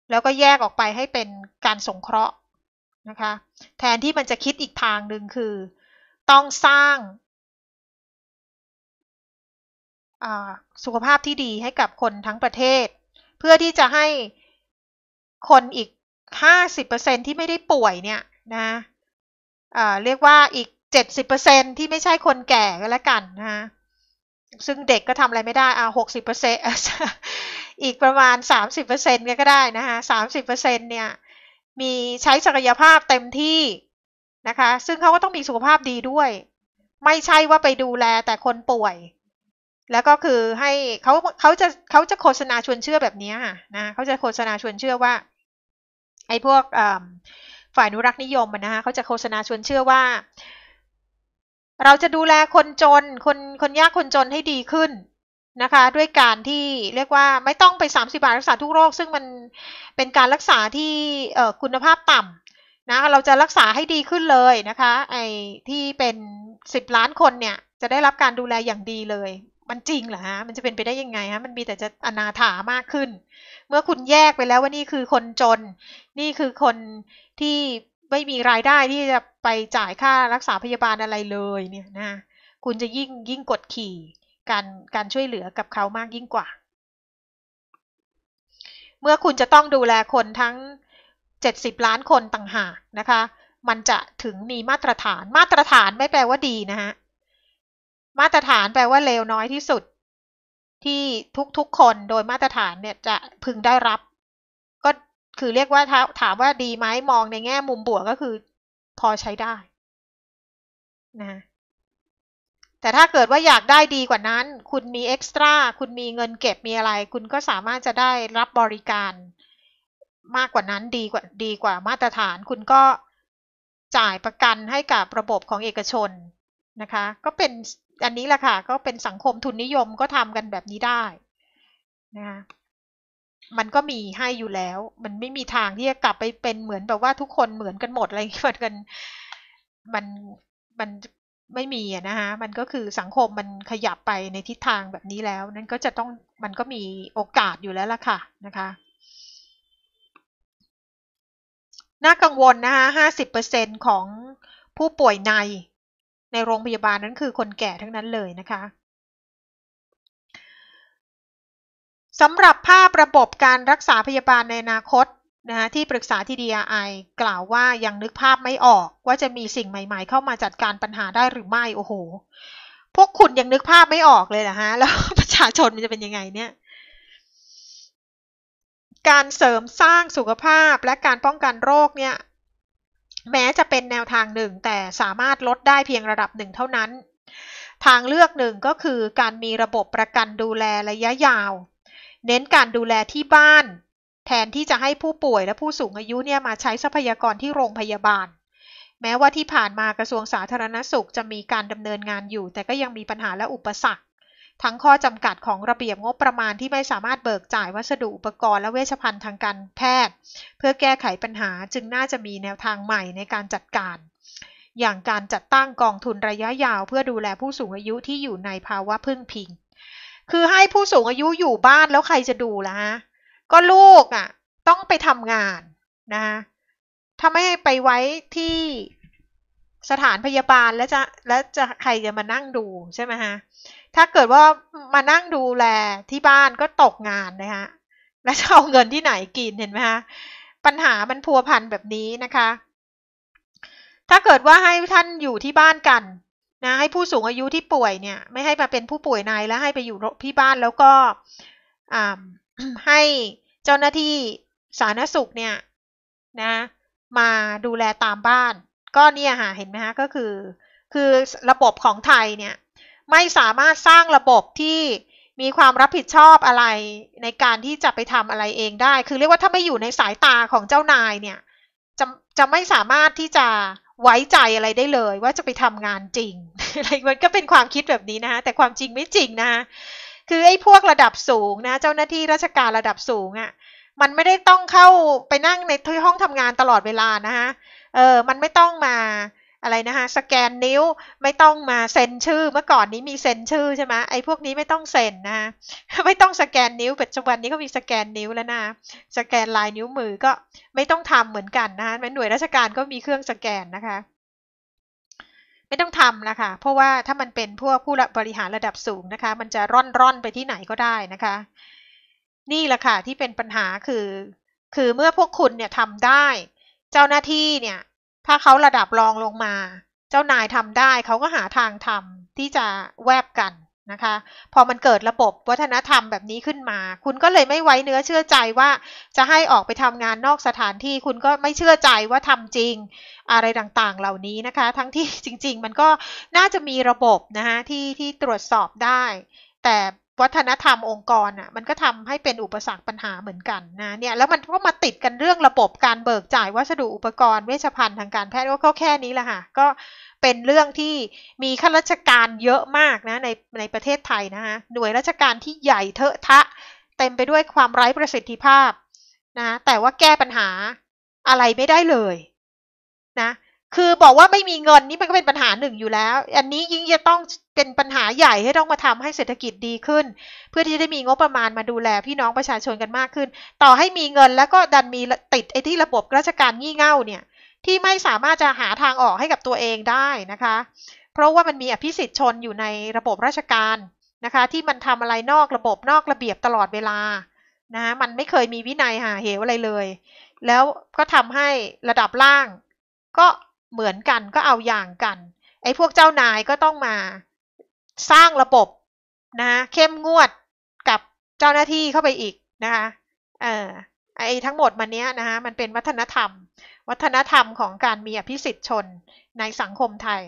แล้วก็แยกออกไปให้เป็นการสงเคราะห์นะคะ แทนที่มันจะคิดอีกทางหนึ่งคือต้องสร้างสุขภาพที่ดีให้กับคนทั้งประเทศ เพื่อที่จะให้คนอีก 50%ที่ไม่ได้ป่วยเนี่ยนะะเรียกว่าอีก 70%ที่ไม่ใช่คนแก่ก็แล้วกันนะซึ่งเด็กก็ทำอะไรไม่ได้อ่าหกสิบเปอร์เซนอีกประมาณสามสิบเปอร์เซนก็ได้นะฮะสามสิบเปอร์เซนเนี่ยมีใช้ศักยภาพเต็มที่นะคะ ซึ่งเขาก็ต้องมีสุขภาพดีด้วย ไม่ใช่ว่าไปดูแลแต่คนป่วย แล้วก็คือให้เขาเขาจะเขาจะโฆษณาชวนเชื่อแบบนี้นะเขาจะโฆษณาชวนเชื่อว่า ไอ้พวกฝ่ายนุรักษ์นิยมนะคะเขาจะโฆษณาชวนเชื่อว่า เราจะดูแลคนจน คนคนยากคนจนให้ดีขึ้นนะคะด้วยการที่เรียกว่าไม่ต้องไป30บาทรักษาทุกโรค ซึ่งมันเป็นการรักษาที่คุณภาพต่ำนะเราจะรักษาให้ดีขึ้นเลยนะคะไอ้ที่เป็น 10 ล้านคนเนี่ยจะได้รับการดูแลอย่างดีเลย มันจริงเหรอฮะมันจะเป็นไปได้ยังไงฮะมันมีแต่จะอนาถามากขึ้น เมื่อคุณแยกไปแล้วว่านี่คือคนจน นี่คือคนที่ไม่มีรายได้ที่จะไปจ่ายค่ารักษาพยาบาลอะไรเลยเนี่ยนะคุณจะยิ่งยิ่งกดขี่การการช่วยเหลือกับเขามากยิ่งกว่า เมื่อคุณจะต้องดูแลคนทั้ง 70 ล้านคนต่างหากนะคะ มันจะถึงมีมาตรฐาน มาตรฐานไม่แปลว่าดีนะฮะ มาตรฐานแปลว่าเลวน้อยที่สุด ที่ทุกๆคนโดยมาตรฐานเนี่ยจะพึงได้รับ ก็คือเรียกว่าถาถามว่าดีไหมมองในแง่มุมบวกก็คือพอใช้ได้ นะะแต่ถ้าเกิดว่าอยากได้ดีกว่านั้น คุณมีเอ็กซ์ตร้า คุณมีเงินเก็บมีอะไร คุณก็สามารถจะได้รับบริการมากกว่านั้นดีกว่าดีกว่ามาตรฐาน คุณก็จ่ายประกันให้กับระบบของเอกชนนะคะ ก็เป็นอันนี้แหละค่ะ ก็เป็นสังคมทุนนิยมก็ทำกันแบบนี้ได้นะคะมันก็มีให้อยู่แล้ว มันไม่มีทางที่จะกลับไปเป็นเหมือนแบบว่าทุกคนเหมือนกันหมดอะไรเหมือนกัน มันมันไม่มีนะคะมันก็คือสังคมมันขยับไปในทิศทางแบบนี้แล้ว นั่นก็จะต้องมันก็มีโอกาสอยู่แล้วล่ะค่ะนะคะ น่ากังวลนะคะห้าสิบเปอร์เซ็นของผู้ป่วยในในโรงพยาบาลนั้นคือคนแก่ทั้งนั้นเลยนะคะ สำหรับภาพระบบการรักษาพยาบาลในอนาคตนะะที่ปรึกษาที TDRI กล่าวว่ายังนึกภาพไม่ออกว่าจะมีสิ่งใหม่ๆ เข้ามาจัดการปัญหาได้หรือไม่โอ้โหพวกคุณยังนึกภาพไม่ออกเลยนะฮะแล้วประชาชนมันจะเป็นยังไงเนี่ยการเสริมสร้างสุขภาพและการป้องกันโรคเนี่ย แม้จะเป็นแนวทางหนึ่ง แต่สามารถลดได้เพียงระดับหนึ่งเท่านั้น ทางเลือกหนึ่งก็คือการมีระบบประกันดูแลระยะยาว เน้นการดูแลที่บ้านแทนที่จะให้ผู้ป่วยและผู้สูงอายุเนี่ยมาใช้ทรัพยากรที่โรงพยาบาล แม้ว่าที่ผ่านมากระทรวงสาธารณสุขจะมีการดำเนินงานอยู่ แต่ก็ยังมีปัญหาและอุปสรรค ทั้งข้อจำกัดของระเบียบงบประมาณที่ไม่สามารถเบิกจ่ายวัสดุอุปกรณ์และเวชภัณฑ์ทางการแพทย์ เพื่อแก้ไขปัญหาจึงน่าจะมีแนวทางใหม่ในการจัดการ อย่างการจัดตั้งกองทุนระยะยาว เพื่อดูแลผู้สูงอายุที่อยู่ในภาวะพึ่งพิง คือให้ผู้สูงอายุอยู่บ้านแล้วใครจะดูล่ะฮะก็ลูกอ่ะ ต้องไปทำงานนะถ้าไม่ให้ไปไว้ที่สถานพยาบาล แล้วจะ แล้วจะใครจะมานั่งดูใช่ไหมฮะ ถ้าเกิดว่ามานั่งดูแลที่บ้านก็ตกงานนะฮะ แล้วจะเอาเงินที่ไหนกินเห็นไหมฮะ ปัญหามันพัวพันแบบนี้นะคะ ถ้าเกิดว่าให้ท่านอยู่ที่บ้านกัน นะ ให้ผู้สูงอายุที่ป่วยเนี่ย ไม่ให้มาเป็นผู้ป่วยในแล้วให้ไปอยู่ที่บ้านแล้วก็อให้เจ้าหน้าที่สาธารณสุขเนี่ยนะ มาดูแลตามบ้าน ก็เนี่ยค่ะเห็นไหมฮะก็คือ คือระบบของไทยเนี่ย ไม่สามารถสร้างระบบที่มีความรับผิดชอบอะไรในการที่จะไปทำอะไรเองได้ คือ เรียกว่าถ้าไม่อยู่ในสายตาของเจ้านายเนี่ยจะจะไม่สามารถที่จะไว้ใจอะไรได้เลย ว่าจะไปทำงานจริงอะไรมันก็เป็นความคิดแบบนี้นะะแต่ความจริงไม่จริงนะคือไอ้พวกระดับสูงนะ เจ้าหน้าที่ราชการระดับสูงอะ่ะ มันไม่ได้ต้องเข้าไปนั่งในทห้องทำงานตลอดเวลานะฮะเออมันไม่ต้องมาอะไรนะคะสแกนนิ้วไม่ต้องมาเซ็นชื่อเมื่อก่อนนี้มีเซ็นชื่อใช่ไหมไอ้พวกนี้ไม่ต้องเซ็นนะคะไม่ต้องสแกนนิ้วปัจจุบันนี้ก็มีสแกนนิ้วแล้วนะสแกนลายนิ้วมือก็ไม่ต้องทำเหมือนกันนะคะหน่วยราชการก็มีเครื่องสแกนนะคะไม่ต้องทำนะคะ เพราะว่าถ้ามันเป็นพวกผู้บริหารระดับสูงนะคะ มันจะร่อนร่อนไปที่ไหนก็ได้นะคะ นี่แหละค่ะที่เป็นปัญหาคือ คือเมื่อพวกคุณเนี่ยทำได้ เจ้าหน้าที่เนี่ย ถ้าเขาระดับรองลงมา เจ้านายทำได้ เขาก็หาทางทำที่จะแวบกันนะคะพอมันเกิดระบบวัฒนธรรมแบบนี้ขึ้นมา คุณก็เลยไม่ไว้เนื้อเชื่อใจว่าจะให้ออกไปทำงานนอกสถานที่คุณก็ไม่เชื่อใจว่าทำจริงอะไรต่างๆ เหล่านี้นะคะ ทั้งที่จริงๆ มันก็น่าจะมีระบบนะคะที่ที่ตรวจสอบได้ แต่วัฒนธรรมองค์กรอ่ะมันก็ทำให้เป็นอุปสรรคปัญหาเหมือนกันนะ เนี่ยแล้วมันก็มาติดกันเรื่องระบบการเบิกจ่ายวัสดุอุปกรณ์เวชภัณฑ์ทางการแพทย์ก็แค่นี้แหละค่ะก็เป็นเรื่องที่มีข้าราชการเยอะมากนะ ในในประเทศไทยนะฮะหน่วยราชการที่ใหญ่เทอะทะเต็มไปด้วยความไร้ประสิทธิภาพนะแต่ว่าแก้ปัญหาอะไรไม่ได้เลยนะ คือบอกว่าไม่มีเงินนี่มันก็เป็นปัญหาหนึ่งอยู่แล้ว อันนี้ยิ่งจะต้องเป็นปัญหาใหญ่ให้ต้องมาทำให้เศรษฐกิจดีขึ้น เพื่อที่จะได้มีงบประมาณมาดูแลพี่น้องประชาชนกันมากขึ้น ต่อให้มีเงินแล้วก็ดันมีติดไอ้ที่ระบบราชการงี่เง่าเนี่ยที่ไม่สามารถจะหาทางออกให้กับตัวเองได้นะคะ เพราะว่ามันมีอภิสิทธิ์ชนอยู่ในระบบราชการนะคะ ที่มันทำอะไรนอกระบบนอกระเบียบตลอดเวลานะะมันไม่เคยมีวินัยหาเหวอะไรเลย แล้วก็ทำให้ระดับล่าง ก็เหมือนกันก็เอาอย่างกัน ไอ้พวกเจ้านายก็ต้องมาสร้างระบบนะเข้มงวดกับเจ้าหน้าที่เข้าไปอีกนะคะเออไอ้ทั้งหมดมันเนี้ยนะคะมันเป็นวัฒนธรรม วัฒนธรรมของการมีอภิสิทธิชนในสังคมไทย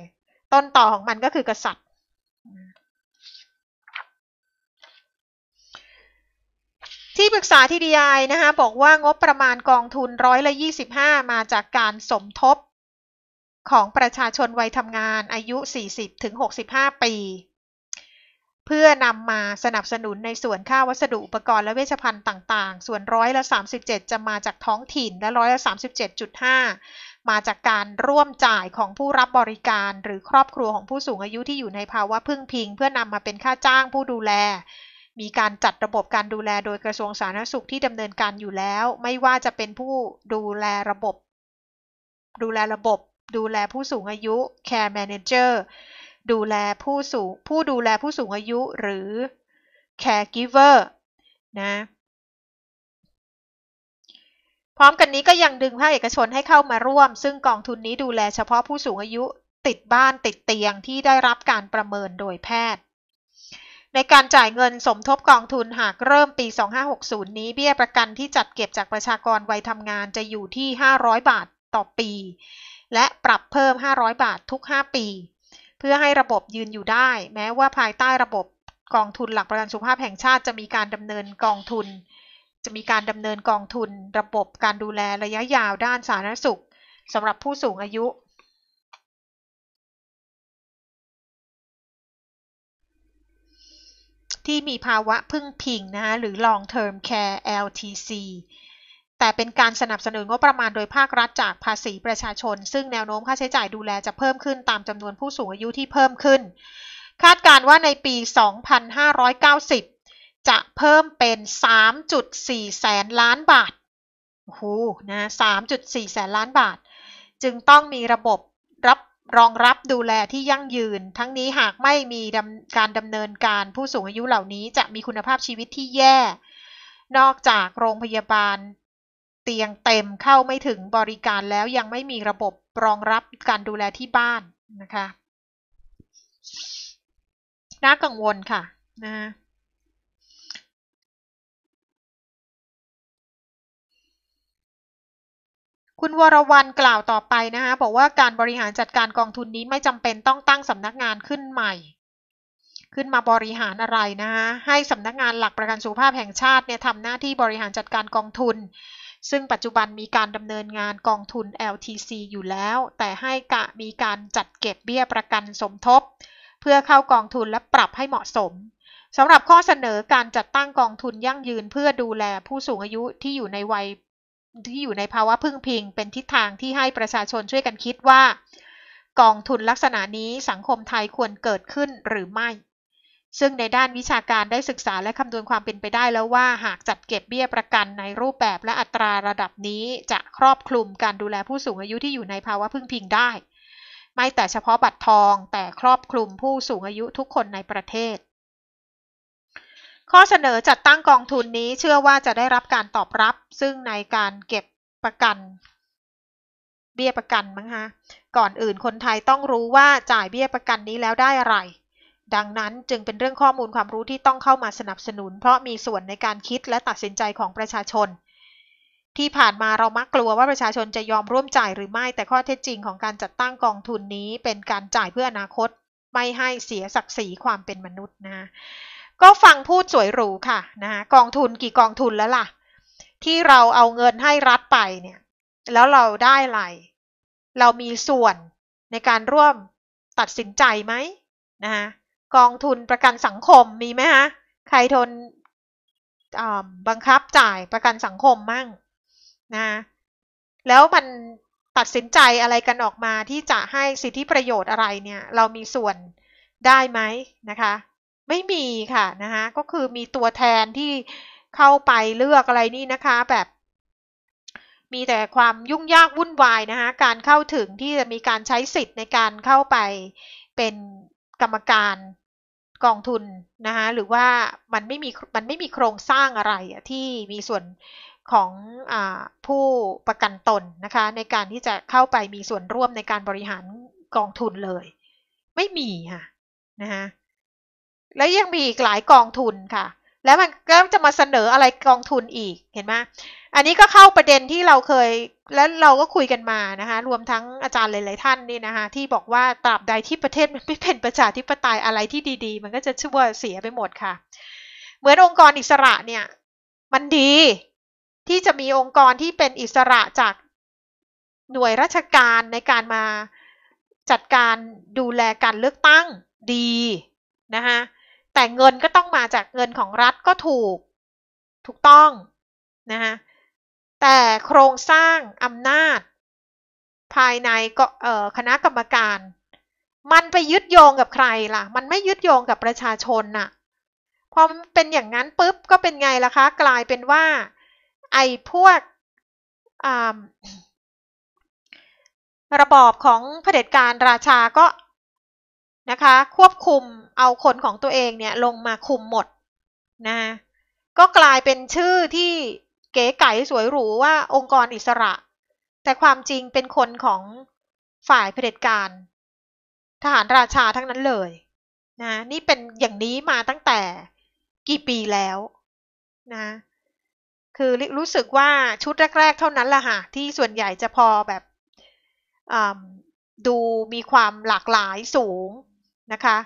ต้นต่อของมันก็คือกษัตริย์ที่ปรึกษาที่ดีไอนะคะบอกว่างบประมาณกองทุนร้อยละยี่สิบห้ามาจากการสมทบของประชาชนวัยทำงานอายุ 40-65 ปีเพื่อนำมาสนับสนุนในส่วนค่าวัสดุ อุปกรณ์และเวชภัณฑ์ต่าง ๆ ส่วนร้อยละ37 จะมาจากท้องถิ่น และร้อยละ37.5 มาจากการร่วมจ่ายของผู้รับบริการหรือครอบครัวของผู้สูงอายุที่อยู่ในภาวะพึ่งพิงเพื่อนำมาเป็นค่าจ้างผู้ดูแล มีการจัดระบบการดูแลโดยกระทรวงสาธารณสุขที่ดำเนินการอยู่แล้ว ไม่ว่าจะเป็นผู้ดูแลระบบ ดูแลระบบดูแลผู้สูงอายุ care manager ดูแลผู้สูงผู้ดูแลผู้สูงอายุหรือ caregiver นะพร้อมกันนี้ก็ยังดึงภาคเอกชนให้เข้ามาร่วม ซึ่งกองทุนนี้ดูแลเฉพาะผู้สูงอายุติดบ้านติดเตียงที่ได้รับการประเมินโดยแพทย์ ในการจ่ายเงินสมทบกองทุนหากเริ่มปี 2560 นี้เบี้ยประกันที่จัดเก็บจากประชากรวัยทำงานจะอยู่ที่ 500 บาทต่อปี และปรับเพิ่ม 500 บาททุก 5 ปีเพื่อให้ระบบยืนอยู่ได้ แม้ว่าภายใต้ระบบกองทุนหลักประกันสุขภาพแห่งชาติจะมีการดำเนินกองทุน จะมีการดำเนินกองทุนระบบการดูแลระยะยาวด้านสาธารณสุข สำหรับผู้สูงอายุ ที่มีภาวะพึ่งพิงนะคะหรือ long term care LTC แต่เป็นการสนับสนุนงบประมาณโดยภาครัฐจากภาษีประชาชน ซึ่งแนวโน้มค่าใช้จ่ายดูแลจะเพิ่มขึ้นตามจำนวนผู้สูงอายุที่เพิ่มขึ้น คาดการว่าในปี 2590 จะเพิ่มเป็น 3.4 แสนล้านบาท โอ้โห นะ 3.4 แสนล้านบาท จึงต้องมีระบบรับรองรับดูแลที่ยั่งยืน ทั้งนี้หากไม่มีการดำเนินการผู้สูงอายุเหล่านี้จะมีคุณภาพชีวิตที่แย่ นอกจากโรงพยาบาลเตียงเต็มเข้าไม่ถึงบริการแล้วยังไม่มีระบบรองรับการดูแลที่บ้านนะคะน่ากังวลค่ะนะคุณวรวันกล่าวต่อไปนะคะบอกว่าการบริหารจัดการกองทุนนี้ไม่จำเป็นต้องตั้งสำนักงานขึ้นใหม่ ขึ้นมาบริหารอะไรนะคะให้สำนักงานหลักประกันสุขภาพแห่งชาติเนี่ยทำหน้าที่บริหารจัดการกองทุนซึ่งปัจจุบันมีการดำเนินงานกองทุน LTC อยู่แล้วแต่ให้กะมีการจัดเก็บเบี้ยประกันสมทบ เพื่อเข้ากองทุนและปรับให้เหมาะสมสำหรับข้อเสนอการจัดตั้งกองทุนยั่งยืนเพื่อดูแลผู้สูงอายุที่อยู่ในวัยที่อยู่ในภาวะพึ่งพิง เป็นทิศทางที่ให้ประชาชนช่วยกันคิดว่า กองทุนลักษณะนี้สังคมไทยควรเกิดขึ้นหรือไม่ซึ่งในด้านวิชาการได้ศึกษาและคำนวณความเป็นไปได้แล้วว่าหากจัดเก็บเบี้ยประกันในรูปแบบและอัตราระดับนี้จะครอบคลุมการดูแลผู้สูงอายุที่อยู่ในภาวะพึ่งพิงได้ ไม่แต่เฉพาะบัตรทองแต่ครอบคลุมผู้สูงอายุทุกคนในประเทศ ข้อเสนอจัดตั้งกองทุนนี้เชื่อว่าจะได้รับการตอบรับ ซึ่งในการเก็บประกัน เบี้ยประกันมั้งฮะก่อนอื่นคนไทยต้องรู้ว่าจ่ายเบี้ยประกันนี้แล้วได้อะไรดังนั้นจึงเป็นเรื่องข้อมูลความรู้ที่ต้องเข้ามาสนับสนุน เพราะมีส่วนในการคิดและตัดสินใจของประชาชน ที่ผ่านมาเรามักกลัวว่าประชาชนจะยอมร่วมจ่ายหรือไม่ แต่ข้อเท็จจริงของการจัดตั้งกองทุนนี้ เป็นการจ่ายเพื่ออนาคต ไม่ให้เสียศักดิ์ศรีความเป็นมนุษย์นะ ก็ฟังพูดสวยหรูค่ะนะกองทุนกี่กองทุนแล้วล่ะที่เราเอาเงินให้รัฐไปเนี่ย แล้วเราได้อะไรเรามีส่วนในการร่วมตัดสินใจไหมนะฮะกองทุนประกันสังคมมีไหมฮะใครทนบังคับจ่ายประกันสังคมมั่งนะแล้วมันตัดสินใจอะไรกันออกมาที่จะให้สิทธิประโยชน์อะไรเนี่ย เรามีส่วนได้ไหมนะคะ ไม่มีค่ะนะคะก็คือมีตัวแทนที่เข้าไปเลือกอะไรนี่นะคะ แบบ มีแต่ความยุ่งยากวุ่นวายนะคะการเข้าถึงที่จะมีการใช้สิทธิ์ในการเข้าไปเป็นกรรมการกองทุนนะคะหรือว่ามันไม่มีมันไม่มีโครงสร้างอะไรที่มีส่วนของอผู้ประกันตนนะคะ ในการที่จะเข้าไปมีส่วนร่วมในการบริหารกองทุนเลย ไม่มีค่ะนะคะและยังมีอีกหลายกองทุนค่ะ แล้วมันก็จะมาเสนออะไรกองทุนอีกเห็นไหมอันนี้ก็เข้าประเด็นที่เราเคย และเราก็คุยกันมานะคะ รวมทั้งอาจารย์หลายๆท่านนี่นะคะ ที่บอกว่าตราบใดที่ประเทศมันไม่เป็นประชาธิปไตยอะไรที่ดี ๆ มันก็จะชั่วเสียไปหมดค่ะ เหมือนองค์กรอิสระเนี่ย มันดีที่จะมีองค์กรที่เป็นอิสระจากหน่วยราชการในการมาจัดการดูแลการเลือกตั้งดีนะคะแต่เงินก็ต้องมาจากเงินของรัฐก็ถูก ถูกต้องนะคะแต่โครงสร้างอำนาจ ภายในก็คณะกรรมการ มันไปยึดโยงกับใครล่ะ มันไม่ยึดโยงกับประชาชนน่ะพอเป็นอย่างนั้นปุ๊บก็เป็นไงล่ะคะ กลายเป็นว่า ไอ้พวกระบอบของเผด็จการราชาก็นะคะ ควบคุมเอาคนของตัวเองเนี่ยลงมาคุมหมดนะ ก็กลายเป็นชื่อที่เก๋ไก๋สวยหรูว่าองค์กรอิสระ แต่ความจริงเป็นคนของฝ่ายเผด็จการ ทหารราชาทั้งนั้นเลยนะนี่เป็นอย่างนี้มาตั้งแต่กี่ปีแล้วนะคือรู้สึกว่าชุดแรกๆ เท่านั้นแหละค่ะที่ส่วนใหญ่จะพอแบบดูมีความหลากหลายสูงนะคะ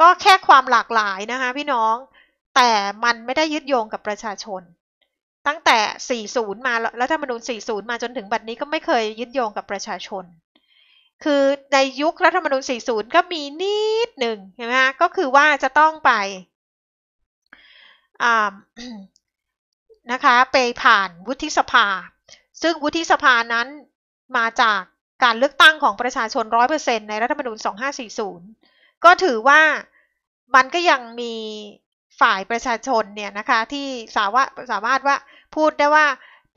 ก็แค่ความหลากหลายนะคะพี่น้องแต่มันไม่ได้ยึดโยงกับประชาชนตั้งแต่ 40 มาแรัฐธรรมนูญ40 มาจนถึงบัดนี้ก็ไม่เคยยึดโยงกับประชาชน คือในยุครัฐธรรมนูญ40 ก็มีนิดหนึ่งใช่ไหมคะก็คือว่าจะต้องไปนะคะไปผ่านวุฒิสภา ซึ่งวุฒิสภานั้นมาจากการเลือกตั้งของประชาชน 100%ในรัฐธรรมนูญ2540 ก็ถือว่ามันก็ยังมีฝ่ายประชาชนเนี่ยนะคะที่สาวะสามารถว่าพูดได้ว่า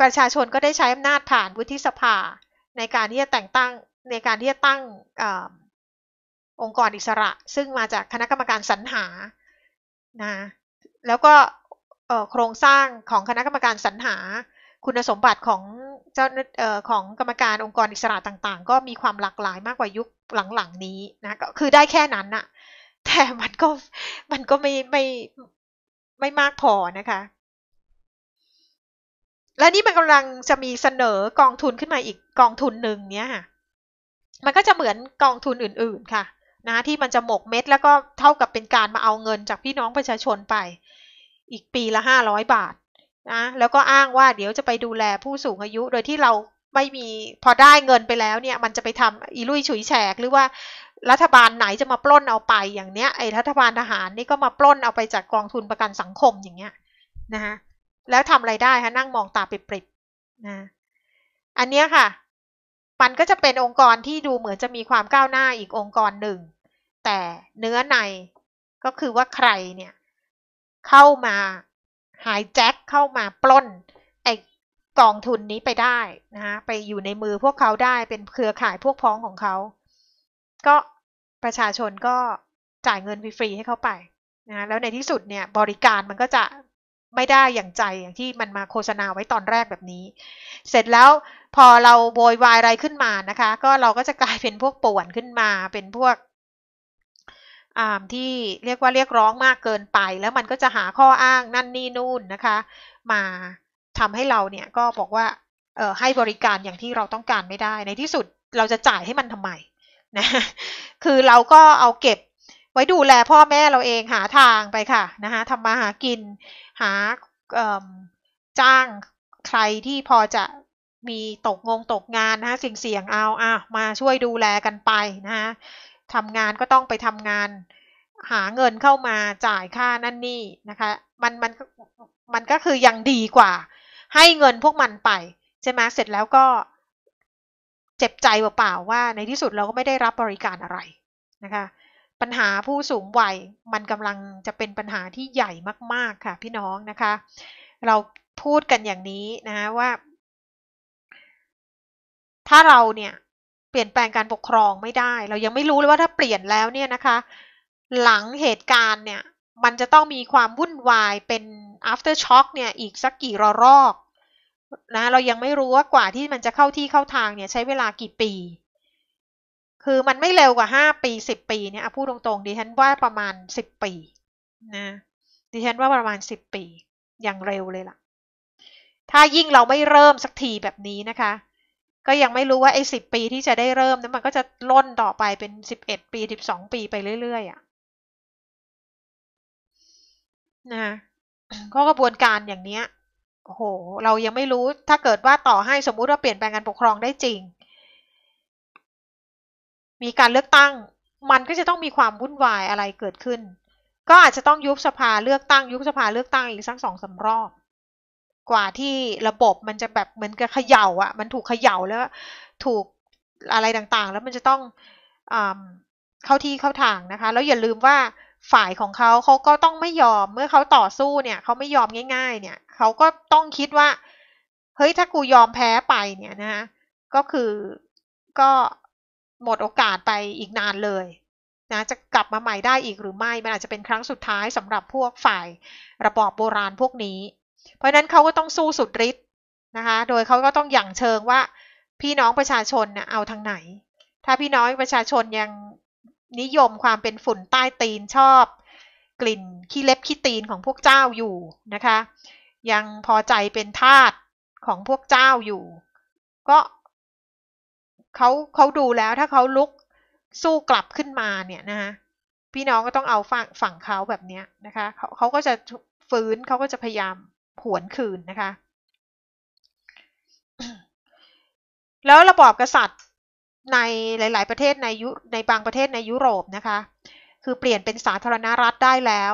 ประชาชนก็ได้ใช้อำนาจผ่านวุฒิสภาในการที่จะแต่งตั้งในการที่จะตั้งอองค์กรอิสระ ซึ่งมาจากคณะกรรมการสรรหานะ แล้วก็โครงสร้างของคณะกรรมการสรรหา คุณสมบัติของเจ้าของกรรมการองค์กรอิสระต่างๆ ก็มีความหลากหลายมากกว่ายุคหลัง ๆ นี้นะก็คือได้แค่นั้นนะแต่มันก็มันก็ไม่ไม่ไม่มากพอนะคะและนี่มันกำลังจะมีเสนอกองทุนขึ้นมาอีกกองทุนหนึ่งเนี้ยค่ะมันก็จะเหมือนกองทุนอื่นๆค่ะ นะที่มันจะหมกเม็ดแล้วก็เท่ากับเป็นการมาเอาเงินจากพี่น้องประชาชนไป อีกปีละห้าร้อยบาทนะแล้วก็อ้างว่าเดี๋ยวจะไปดูแลผู้สูงอายุโดยที่เราไม่มีพอได้เงินไปแล้วเนี่ย มันจะไปทำอีลุยฉุยแฉกหรือว่ารัฐบาลไหนจะมาปล้นเอาไปอย่างเนี้ย ไอ้รัฐบาลทหารนี่ก็มาปล้นเอาไปจากกองทุนประกันสังคมอย่างเงี้ย นะคะแล้วทำอะไรได้ฮะนั่งมองตาปปิดๆนะ อันนี้ค่ะ มันก็จะเป็นองค์กรที่ดูเหมือนจะมีความก้าวหน้าอีกองค์กรหนึ่ง แต่เนื้อในก็คือว่าใครเนี่ย เข้ามาหายแจ็คเข้ามาปล้นไอ้กองทุนนี้ไปได้นะฮะไปอยู่ในมือพวกเขาได้เป็นเครือข่ายพวกพ้องของเขา ก็ประชาชนก็จ่ายเงินฟรีๆให้เขาไปนะแล้วในที่สุดเนี่ย บริการมันก็จะไม่ได้อย่างใจอย่างที่มันมาโฆษณาไว้ตอนแรกแบบนี้ เสร็จแล้วพอเราโวยวายอะไรขึ้นมานะคะ ก็เราก็จะกลายเป็นพวก ป่วนขึ้นมาเป็นพวกที่เรียกว่าเรียกร้องมากเกินไปแล้วมันก็จะหาข้ออ้างนั่นนี่นู่นนะคะ มาทำให้เราเนี่ยก็บอกว่าเออให้บริการอย่างที่เราต้องการไม่ได้ ในที่สุดเราจะจ่ายให้มันทำไมนะคือเราก็เอาเก็บไว้ดูแลพ่อแม่เราเองหาทางไปค่ะ นะคะทำมาหากินหาจ้างใครที่พอจะมีตกงงตกงานนะคะสิ่งเสี่ยงเอา อ่ะมาช่วยดูแลกันไปนะคะทำงานก็ต้องไปทำงาน หาเงินเข้ามาจ่ายค่านั่นนี่นะคะ มันมันมันก็คือยังดีกว่า ให้เงินพวกมันไป ใช่ไหมเสร็จแล้วก็ เจ็บใจเปล่าๆว่า ในที่สุดเราก็ไม่ได้รับบริการอะไรนะคะปัญหาผู้สูงวัยมันกำลังจะเป็นปัญหาที่ใหญ่มาก ๆค่ะ พี่น้องนะคะ เราพูดกันอย่างนี้นะะว่า ถ้าเราเนี่ยเปลี่ยนแปลงการปกครองไม่ได้ เรายังไม่รู้เลยว่าถ้าเปลี่ยนแล้วเนี่ยนะคะ หลังเหตุการณ์เนี่ย มันจะต้องมีความวุ่นวาย เป็น after shock เนี่ย อีกสักกี่ระรอกนะเรายังไม่รู้ว่ากว่าที่มันจะเข้าที่เข้าทางเนี่ยใช้เวลากี่ปีคือมันไม่เร็วกว่าห้าปีสิบปีเนี่ยพูดตรงๆดิฉันว่าประมาณสิบปี นะดิฉันว่าประมาณสิบปีอย่างเร็วเลยล่ะ ถ้ายิ่งเราไม่เริ่มสักทีแบบนี้นะคะ ก็ยังไม่รู้ว่าไอ้สิบปีที่จะได้เริ่มนั้นมันก็จะล่นต่อไปเป็นสิบเอ็ดปีสิบสองปีไปเรื่อยๆอะ่ะนะข้กระบวนการอย่างเนี้ย โอ้โห เรายังไม่รู้ถ้าเกิดว่าต่อให้สมมุติว่าเปลี่ยนแปลงการปกครองได้จริงมีการเลือกตั้งมันก็จะต้องมีความวุ่นวายอะไรเกิดขึ้น ก็อาจจะต้องยุบสภาเลือกตั้ง ยุบสภาเลือกตั้งอีกสักสองสารอบ กว่าที่ระบบมันจะแบบ เหมือนกับเขย่า อ่ะ มันถูกเขย่าแล้ว ถูกอะไรต่างๆ แล้วมันจะต้องอเข้าที่เข้าทางนะคะแล้วอย่าลืมว่าฝ่ายของเขาเขาก็ต้องไม่ยอมเมื่อเขาต่อสู้เนี่ย เขาไม่ยอมง่ายๆ เนี่ยเขาก็ต้องคิดว่าเฮ้ยถ้ากูยอมแพ้ไปเนี่ยนะฮะก็คือก็หมดโอกาส ไปอีกนานเลยนะจะกลับมาใหม่ได้อีกหรือไม่ มันอาจจะเป็นครั้งสุดท้ายสำหรับพวกฝ่ายระบอบโบราณพวกนี้ เพราะนั้นเขาก็ต้องสู้สุดฤทธิ์นะคะโดยเขาก็ต้องอย่างเชิงว่าพี่น้องประชาชนนะเอาทางไหน ถ้าพี่น้องประชาชนยังนิยมความเป็นฝุ่นใต้ตีนชอบกลิ่นขี้เล็บขี้ตีนของพวกเจ้าอยู่นะคะ ยังพอใจเป็นทาสของพวกเจ้าอยู่ ก็เขาเขาดูแล้วถ้าเขาลุกสู้กลับขึ้นมาเนี่ยนะคะพี่น้องก็ต้องเอาฝั่งฝั่งเขาแบบนี้นะคะเขาเขาก็จะฟื้นเขาก็จะพยายามผวนคืนนะคะ แล้วระบอบกษัตริย์ในหลาย ๆ ประเทศในยุ ในบางประเทศในยุโรปนะคะ คือเปลี่ยนเป็นสาธารณรัฐได้แล้ว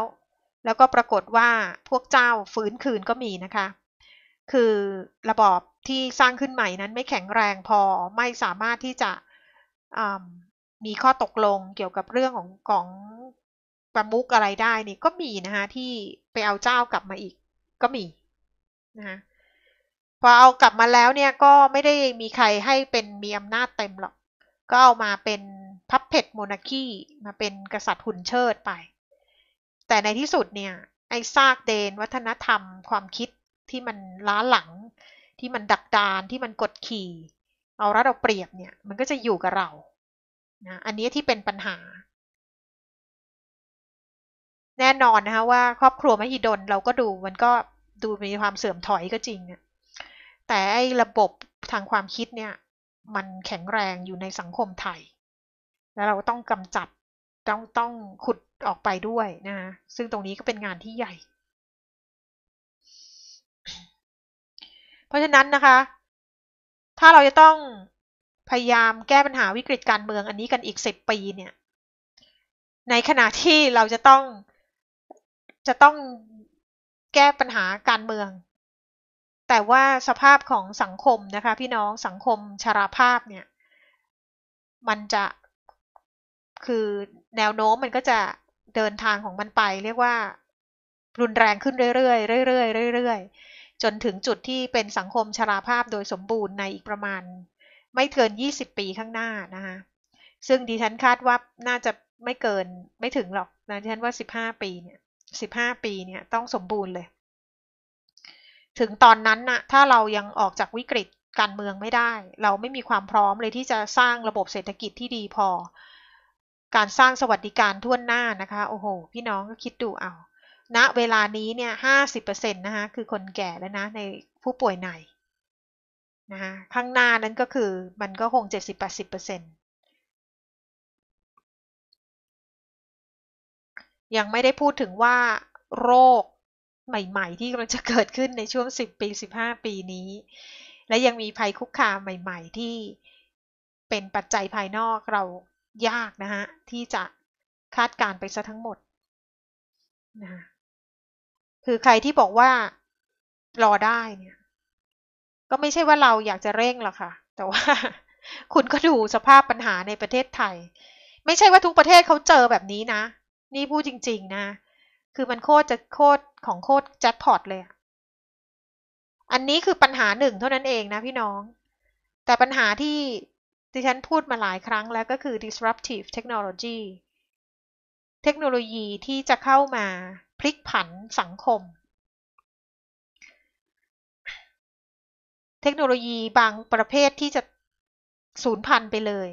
แล้วก็ปรากฏว่าพวกเจ้าฟื้นคืนก็มีนะคะ คือระบอบที่สร้างขึ้นใหม่นั้นไม่แข็งแรงพอไม่สามารถที่จะมีข้อตกลงเกี่ยวกับเรื่องของของประมุกอะไรได้นี่ก็มีนะคะที่ไปเอาเจ้ากลับมาอีกก็มีนะคะพอเอากลับมาแล้วเนี่ยก็ไม่ได้มีใครให้เป็นมีอำนาจเต็มหรอกก็เอามาเป็นพับเพดโมนาคีมาเป็นกษัตริย์หุ่นเชิดไป แต่ในที่สุดเนี่ยไอ้ซากเดนวัฒนธรรมความคิดที่มันล้าหลังที่มันดักดานที่มันกดขี่ เอารัดเอาเปรียบเนี่ย มันก็จะอยู่กับเรานะอันนี้ที่เป็นปัญหา แน่นอนนะคะว่าครอบครัวมหิดลเราก็ดู มันก็ดูมีความเสื่อมถอยก็จริงอะแต่ไอ้ระบบทางความคิดเนี่ย มันแข็งแรงอยู่ในสังคมไทย แล้วเราต้องกำจัด ต้องต้องขุดออกไปด้วยนะคะซึ่งตรงนี้ก็เป็นงานที่ใหญ่เพราะฉะนั้นนะคะ ถ้าเราจะต้องพยายามแก้ปัญหาวิกฤตการเมืองอันนี้กันอีกสิบปีเนี่ย ในขณะที่เราจะต้องจะต้องแก้ปัญหาการเมือง แต่ว่าสภาพของสังคมนะคะ พี่น้องสังคมชาราภาพเนี่ย มันจะคือแนวโน้มมันก็จะเดินทางของมันไป เรียกว่ารุนแรงขึ้นเรื่อยๆเรื่อยๆเรื่อยๆจนถึงจุดที่เป็นสังคมชราภาพโดยสมบูรณ์ในอีกประมาณ ไม่เกิน 20 ปีข้างหน้านะคะซึ่งดิฉันคาดว่าน่าจะไม่เกินไม่ถึงหรอกนะดิฉันว่า 15 ปีเนี่ย 15 ปีเนี่ยต้องสมบูรณ์เลย ถึงตอนนั้นนะถ้าเรายังออกจากวิกฤตการเมืองไม่ได้ เราไม่มีความพร้อมเลยที่จะสร้างระบบเศรษฐกิจที่ดีพอ การสร้างสวัสดิการทั่วหน้านะคะโอ้โหพี่น้องก็คิดดูเอาณ เวลานี้เนี่ยห้าสิบเปอร์เซ็นต์นะคะคือคนแก่แล้วนะ ในผู้ป่วยในนะคะข้างหน้านั้นก็คือ มันก็คงเจ็ดสิบแปดสิบเปอร์เซ็นต์ยังไม่ได้พูดถึงว่าโรคใหม่ ๆ ที่กำลังจะเกิดขึ้นในช่วงสิบปีสิบห้าปีนี้ และยังมีภัยคุกคามใหม่ ๆ ที่เป็นปัจจัยภายนอกเรายากนะฮะที่จะคาดการไปซะทั้งหมดนะคือใครที่บอกว่า รอได้เนี่ยก็ไม่ใช่ว่าเราอยากจะเร่งหรอกค่ะ แต่ว่า คุณก็ดูสภาพปัญหาในประเทศไทย ไม่ใช่ว่าทุกประเทศเขาเจอแบบนี้นะ นี่พูดจริงๆนะ คือมันโคตรจะโคตรของโคตรแจ็คพอตเลย อันนี้คือปัญหาหนึ่งเท่านั้นเองนะพี่น้อง แต่ปัญหาที่ดิฉันพูดมาหลายครั้งแล้วก็คือ disruptive technology เทคโนโลยีที่จะเข้ามาพลิกผันสังคม เทคโนโลยีบางประเภทที่จะ สูญพันธุ์ไปเลย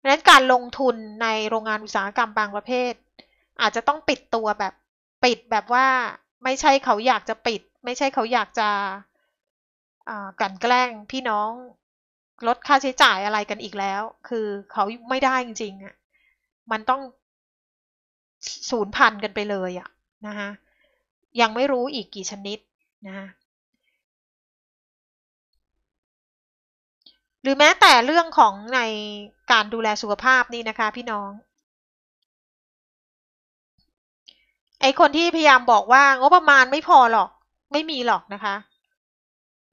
ดังนั้นการลงทุนในโรงงานอุตสาหกรรมบางประเภท อาจจะต้องปิดตัวแบบปิดแบบว่าไม่ใช่เขาอยากจะปิด ไม่ใช่เขาอยากจะกันแกล้งพี่น้องลดค่าใช้จ่ายอะไรกันอีกแล้ว คือเขาไม่ได้จริงๆอ่ะมันต้องศูนย์พันกันไปเลยอ่ะนะคะยังไม่รู้อีกกี่ชนิดนะคะหรือแม้แต่เรื่องของในการดูแลสุขภาพนี่นะคะพี่น้อง ไอคนที่พยายามบอกว่างบประมาณไม่พอหรอก ไม่มีหรอกนะคะ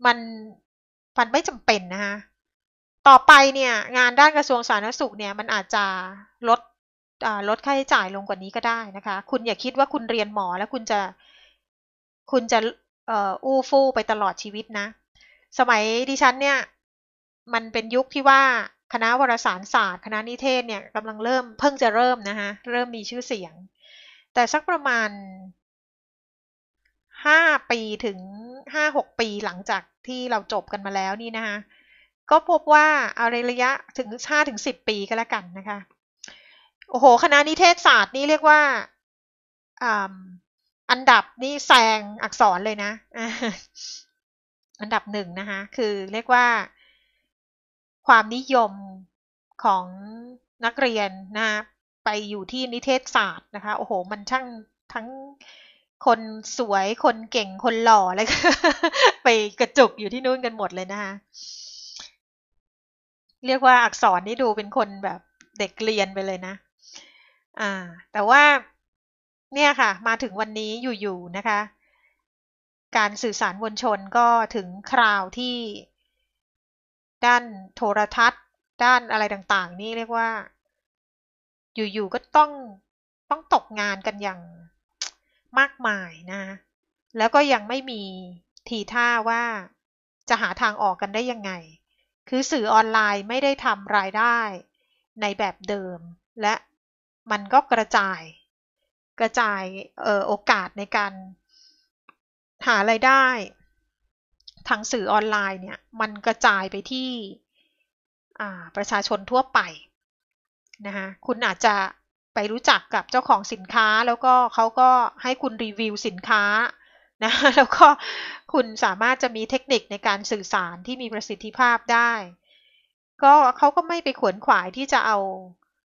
มันมันไม่จำเป็นนะคะ ต่อไปเนี่ย งานด้านกระทรวงสาธารณสุขเนี่ย มันอาจจะลดลดค่าใช้จ่ายลงกว่านี้ก็ได้นะคะ คุณอย่าคิดว่าคุณเรียนหมอแล้วคุณจะ คุณจะอู้ฟู่ไปตลอดชีวิตนะ สมัยดิฉันเนี่ย มันเป็นยุคที่ว่าคณะวารสารศาสตร์คณะนิเทศเนี่ยกำลังเริ่มเพิ่งจะเริ่มนะคะเริ่มมีชื่อเสียง แต่สักประมาณห้าปีถึงห้าหกปีหลังจากที่เราจบกันมาแล้วนี่นะคะก็พบว่าอาระยะถึงห้าถึงสิบปีก็แล้วกันนะคะโอ้โห คณะนิเทศศาสตร์นี่เรียกว่าอันดับนี่แซงอักษรเลยนะอันดับหนึ่งนะคะ คือ เรียกว่า ความนิยมของนักเรียนนะ ไปอยู่ที่นิเทศศาสตร์นะคะ โอ้โห มันช่างทั้งคนสวย คนเก่งคนหล่ออะไรไปกระจุกอยู่ที่นู่นกันหมดเลยนะคะ เรียกว่าอักษรนี่ดูเป็นคนแบบเด็กเรียนไปเลยนะอ่าแต่ว่าเนี่ยค่ะ มาถึงวันนี้อยู่ๆ นะคะ การสื่อสารมวลชนก็ถึงคราวที่ ด้านโทรทัศน์ ด้านอะไรต่าง ๆ นี่เรียกว่า อยู่ๆ ก็ต้องต้องตกงานกันอย่างมากมายนะ แล้วก็ยังไม่มีทีท่าว่าจะหาทางออกกันได้ยังไง คือสื่อออนไลน์ไม่ได้ทำรายได้ในแบบเดิมและมันก็กระจายกระจายโอกาสในการหาไรายได้ ทางสื่อออนไลน์เนี่ยมันกระจายไปที่ประชาชนทั่วไปนะคะคุณอาจจะไปรู้จักกับเจ้าของสินค้า แล้วก็เขาก็ให้คุณรีวิวสินค้านะแล้วก็คุณสามารถจะมีเทคนิคในการสื่อสารที่มีประสิทธิภาพได้ก็เขาก็ไม่ไปขวนขวายที่จะเอา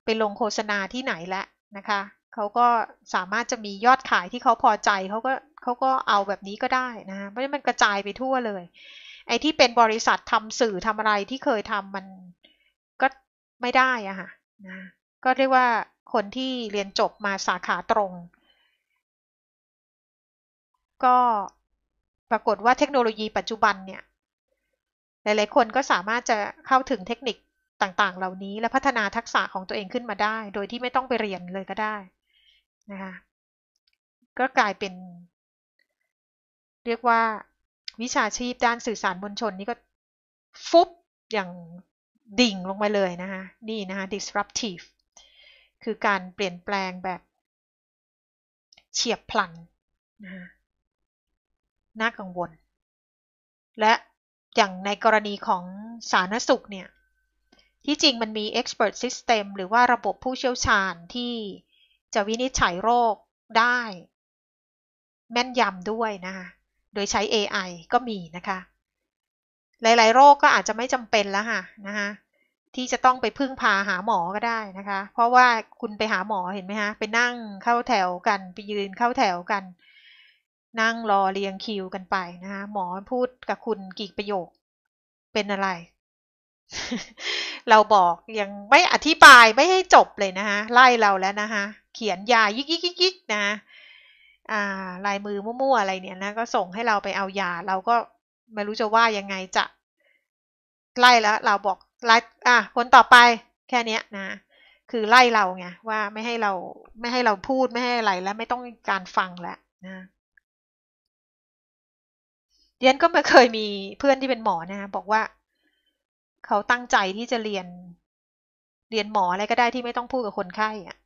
ไปลงโฆษณาที่ไหนแล้วนะคะ เขาก็สามารถจะมียอดขายที่เขาพอใจ เขาก็เขาก็เอาแบบนี้ก็ได้นะ เพราะฉะนั้นมันกระจายไปทั่วเลย ไอ้ที่เป็นบริษัททำสื่อทำอะไรที่เคยทำมันก็ไม่ได้อะค่ะนะก็เรียกว่าคนที่เรียนจบมาสาขาตรง ก็ปรากฏว่าเทคโนโลยีปัจจุบันเนี่ย หลายๆคนก็สามารถจะเข้าถึงเทคนิคต่างๆ เหล่านี้และพัฒนาทักษะของตัวเองขึ้นมาได้ โดยที่ไม่ต้องไปเรียนเลยก็ได้นะคะก็กลายเป็น เรียกว่า วิชาชีพด้านสื่อสารมวลชนนี่ก็ ฟุบอย่างดิ่งลงไปเลยนะคะนี่นะคะ disruptive คือการเปลี่ยนแปลงแบบ เฉียบพลัน นะะน่ากังวลและอย่างในกรณีของสาธารณสุขเนี่ยที่จริงมันมี expert system หรือว่าระบบผู้เชี่ยวชาญที่จะวินิจฉัยโรคได้แม่นยำด้วยนะคะโดยใช้ AI ก็มีนะคะ หลายๆโรคก็อาจจะไม่จำเป็นแล้วค่ะนะคะที่จะต้องไปพึ่งพาหาหมอก็ได้นะคะ เพราะว่าคุณไปหาหมอเห็นไหมคะไปนั่งเข้าแถวกัน ไปยืนเข้าแถวกัน นั่งรอเรียงคิวกันไปนะคะหมอพูดกับคุณกี่ประโยคเป็นอะไรเราบอกยังไม่อธิบายไม่ให้จบเลยนะคะไล่เราแล้วนะคะเขียนยายิกยิกยิกนะ อ่าลายมือมั่วๆอะไรเนี่ยนะก็ส่งให้เราไปเอายา เราก็ไม่รู้จะว่ายังไงจะไล่แล้วเราบอกไล่อ่ะคนต่อไป แค่เนี้ยนะคือไล่เราไงว่าไม่ให้เรา ไม่ให้เราพูดไม่ให้อะไรแล้วไม่ต้องการฟังแล้วนะเดียนก็ไม่เคยมีเพื่อนที่เป็นหมอนะบอกว่าเขาตั้งใจที่จะเรียน เรียนหมออะไรก็ได้ที่ไม่ต้องพูดกับคนไข้อะ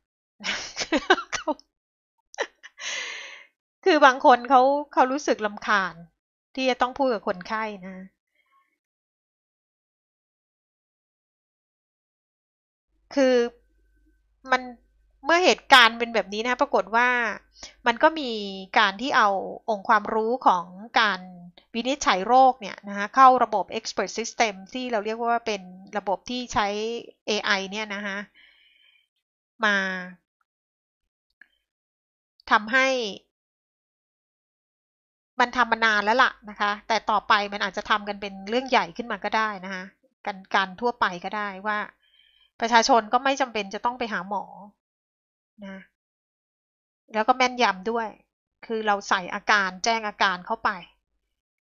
คือบางคนเขาเขารู้สึกลำคาญ ที่จะต้องพูดกับคนไข้นะ คือมันเมื่อเหตุการณ์เป็นแบบนี้นะปรากฏว่ามันก็มีการที่เอาองค์ความรู้ของการวินิจฉัยโรคเนี่ยนะคะเข้าระบบ expert system ที่เราเรียกว่าเป็นระบบที่ใช้ AI เนี่ยนะคะมาทำให้ มันทำมานานแล้วล่ะนะคะ แต่ต่อไปมันอาจจะทำกันเป็นเรื่องใหญ่ขึ้นมาก็ได้นะคะการการทั่วไปก็ได้ว่า ประชาชนก็ไม่จำเป็นจะต้องไปหาหมอนะแล้วก็แม่นยำด้วย คือเราใส่อาการแจ้งอาการเข้าไป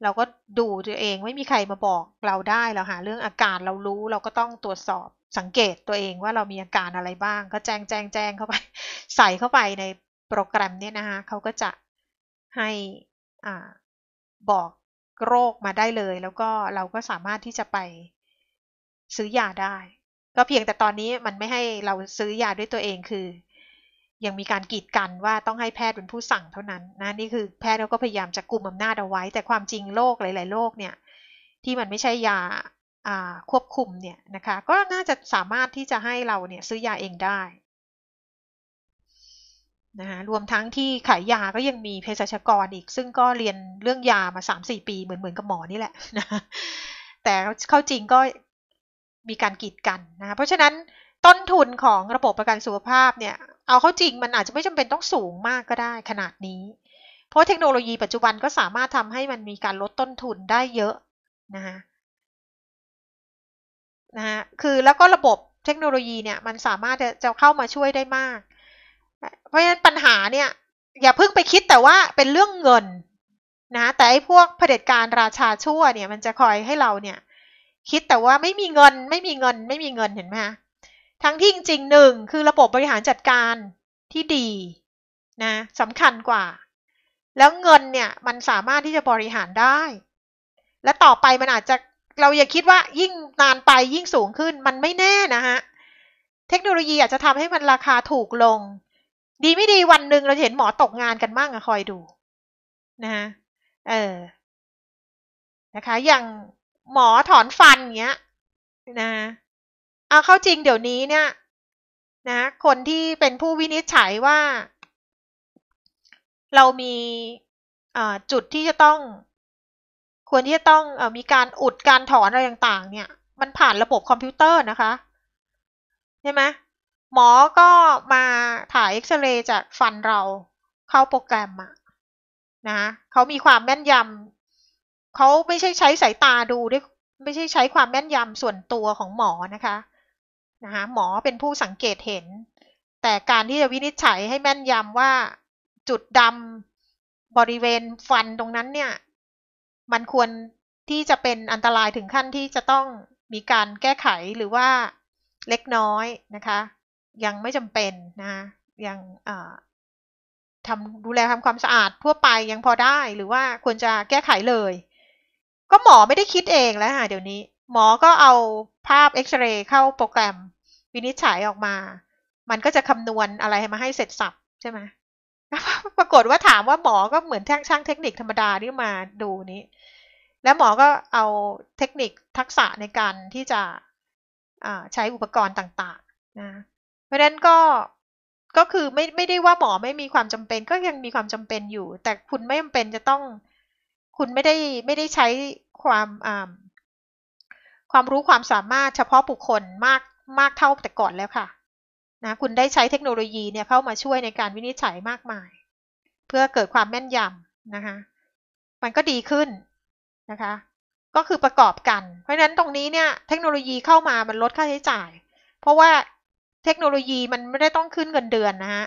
เราก็ดูตัวเองไม่มีใครมาบอกเราได้ เราหาเรื่องอาการเรารู้ เราก็ต้องตรวจสอบสังเกตตัวเองว่าเรามีอาการอะไรบ้าง ก็แจ้งแจ้งแจ้งเข้าไป ใส่เข้าไปในโปรแกรมเนี่ยนะคะเขาก็จะให้อ่าบอกโรคมาได้เลย แล้วก็เราก็สามารถที่จะไปซื้อยาได้ ก็เพียงแต่ตอนนี้มันไม่ให้เราซื้อยาด้วยตัวเองคือยังมีการกีดกันว่าต้องให้แพทย์เป็นผู้สั่งเท่านั้นนะนี่คือแพทย์เขาก็พยายามจะกลุ่มอำนาจเอาไว้ แต่ความจริงโรคหลาย ๆโรคเนี่ย ที่มันไม่ใช่ยาควบคุมเนี่ยนะคะ ก็น่าจะสามารถที่จะให้เราเนี่ยซื้อยาเองได้นะะรวมทั้งที่ขายยาก็ยังมีเภสัชกรอีก ซึ่งก็เรียนเรื่องยามาสี่ปีเหมือนเหมือนกับหมอนี่แหละนะแต่เข้าจริงก็มีการกีดกันนะะเพราะฉะนั้นต้นทุนของระบบประกันสุขภาพเนี่ยเอาเข้าจริงมันอาจจะไม่จำเป็นต้องสูงมากก็ได้ขนาดนี้ เพราะเทคโนโลยีปัจจุบันก็สามารถทำให้มันมีการลดต้นทุนได้เยอะนะคะนะคะคือแล้วก็ระบบเทคโนโลยีเนี่ยมันสามารถจะเข้ามาช่วยได้มาก เพราะฉะนั้นปัญหาเนี่ย อย่าเพิ่งไปคิดแต่ว่าเป็นเรื่องเงินนะแต่ไอ้พวกเผด็จการราชาชั่วเนี่ยมันจะคอยให้เราเนี่ยคิดแต่ว่าไม่มีเงินไม่มีเงิน ไม่มีเงินเห็นไหมคะทั้งที่จริงๆหนึ่งคือระบบบริหารจัดการที่ดีนะสำคัญกว่า แล้วเงินเนี่ย มันสามารถที่จะบริหารได้ และต่อไปมันอาจจะเราอย่าคิดว่ายิ่งนานไปยิ่งสูงขึ้น มันไม่แน่นะฮะ เทคโนโลยีอาจจะทำให้มันราคาถูกลง ดีไม่ดีวันหนึ่งเราเห็นหมอตกงานกันมางอะคอยดูนะฮะเออนะคะ อย่างหมอถอนฟันเงี้ย นะเอาเข้าจริงเดี๋ยวนี้เนี่ย นะ คนที่เป็นผู้วินิจฉัยว่า เรามีจุดที่จะต้อง ควรที่จะต้องอมีการอุดการถอนอะไรต่างๆเนี่ย มันผ่านระบบคอมพิวเตอร์นะคะใช่ไหมหมอก็มาถ่ายเอ็กซเรย์จากฟันเราเข้าโปรแกรมอะนะเขามีความแม่นยำเขาไม่ใช่ใช้สายตาดูด้วยไม่ใช่ใช้ความแม่นยำส่วนตัวของหมอนะคะนะคะหมอเป็นผู้สังเกตเห็น แต่การที่จะวินิจฉัยให้แม่นยำว่าจุดดำบริเวณฟันตรงนั้นเนี่ย มันควรที่จะเป็นอันตรายถึงขั้นที่จะต้องมีการแก้ไขหรือว่าเล็กน้อยนะคะ ยังไม่จำเป็นนะยังทำดูแลทำความสะอาดทั่วไปยังพอได้หรือว่าควรจะแก้ไขเลย ก็หมอไม่ได้คิดเองแล้วค่ะเดี๋ยวนี้ หมอก็เอาภาพเอ็กซเรย์เข้าโปรแกรมวินิจฉัยออกมา มันก็จะคำนวณอะไรมาให้เสร็จสับใช่ไหมปรากฏว่าถามว่าหมอก็เหมือนแท่งช่างเทคนิคธรรมดาที่มาดูนี้ แล้วหมอก็เอาเทคนิคทักษะในการที่จะใช้อุปกรณ์ต่าง ๆ นะ เพราะฉะนั้นก็ ก็คือไม่ไม่ได้ว่าหมอไม่มีความจำเป็น ก็ยังมีความจำเป็นอยู่ แต่คุณไม่จำเป็นจะต้อง คุณไม่ได้ไม่ได้ใช้ความความรู้ความสามารถเฉพาะบุคคลมากมากเท่าแต่ก่อนแล้วค่ะนะคุณได้ใช้เทคโนโลยีเนี่ย เข้ามาช่วยในการวินิจฉัยมากมาย เพื่อเกิดความแม่นยำนะคะ มันก็ดีขึ้นนะคะ ก็คือประกอบกัน เพราะนั้นตรงนี้เนี่ยเทคโนโลยีเข้ามามันลดค่าใช้จ่าย เพราะว่าเทคโนโลยีมันไม่ได้ต้องขึ้นเงินเดือนนะฮะ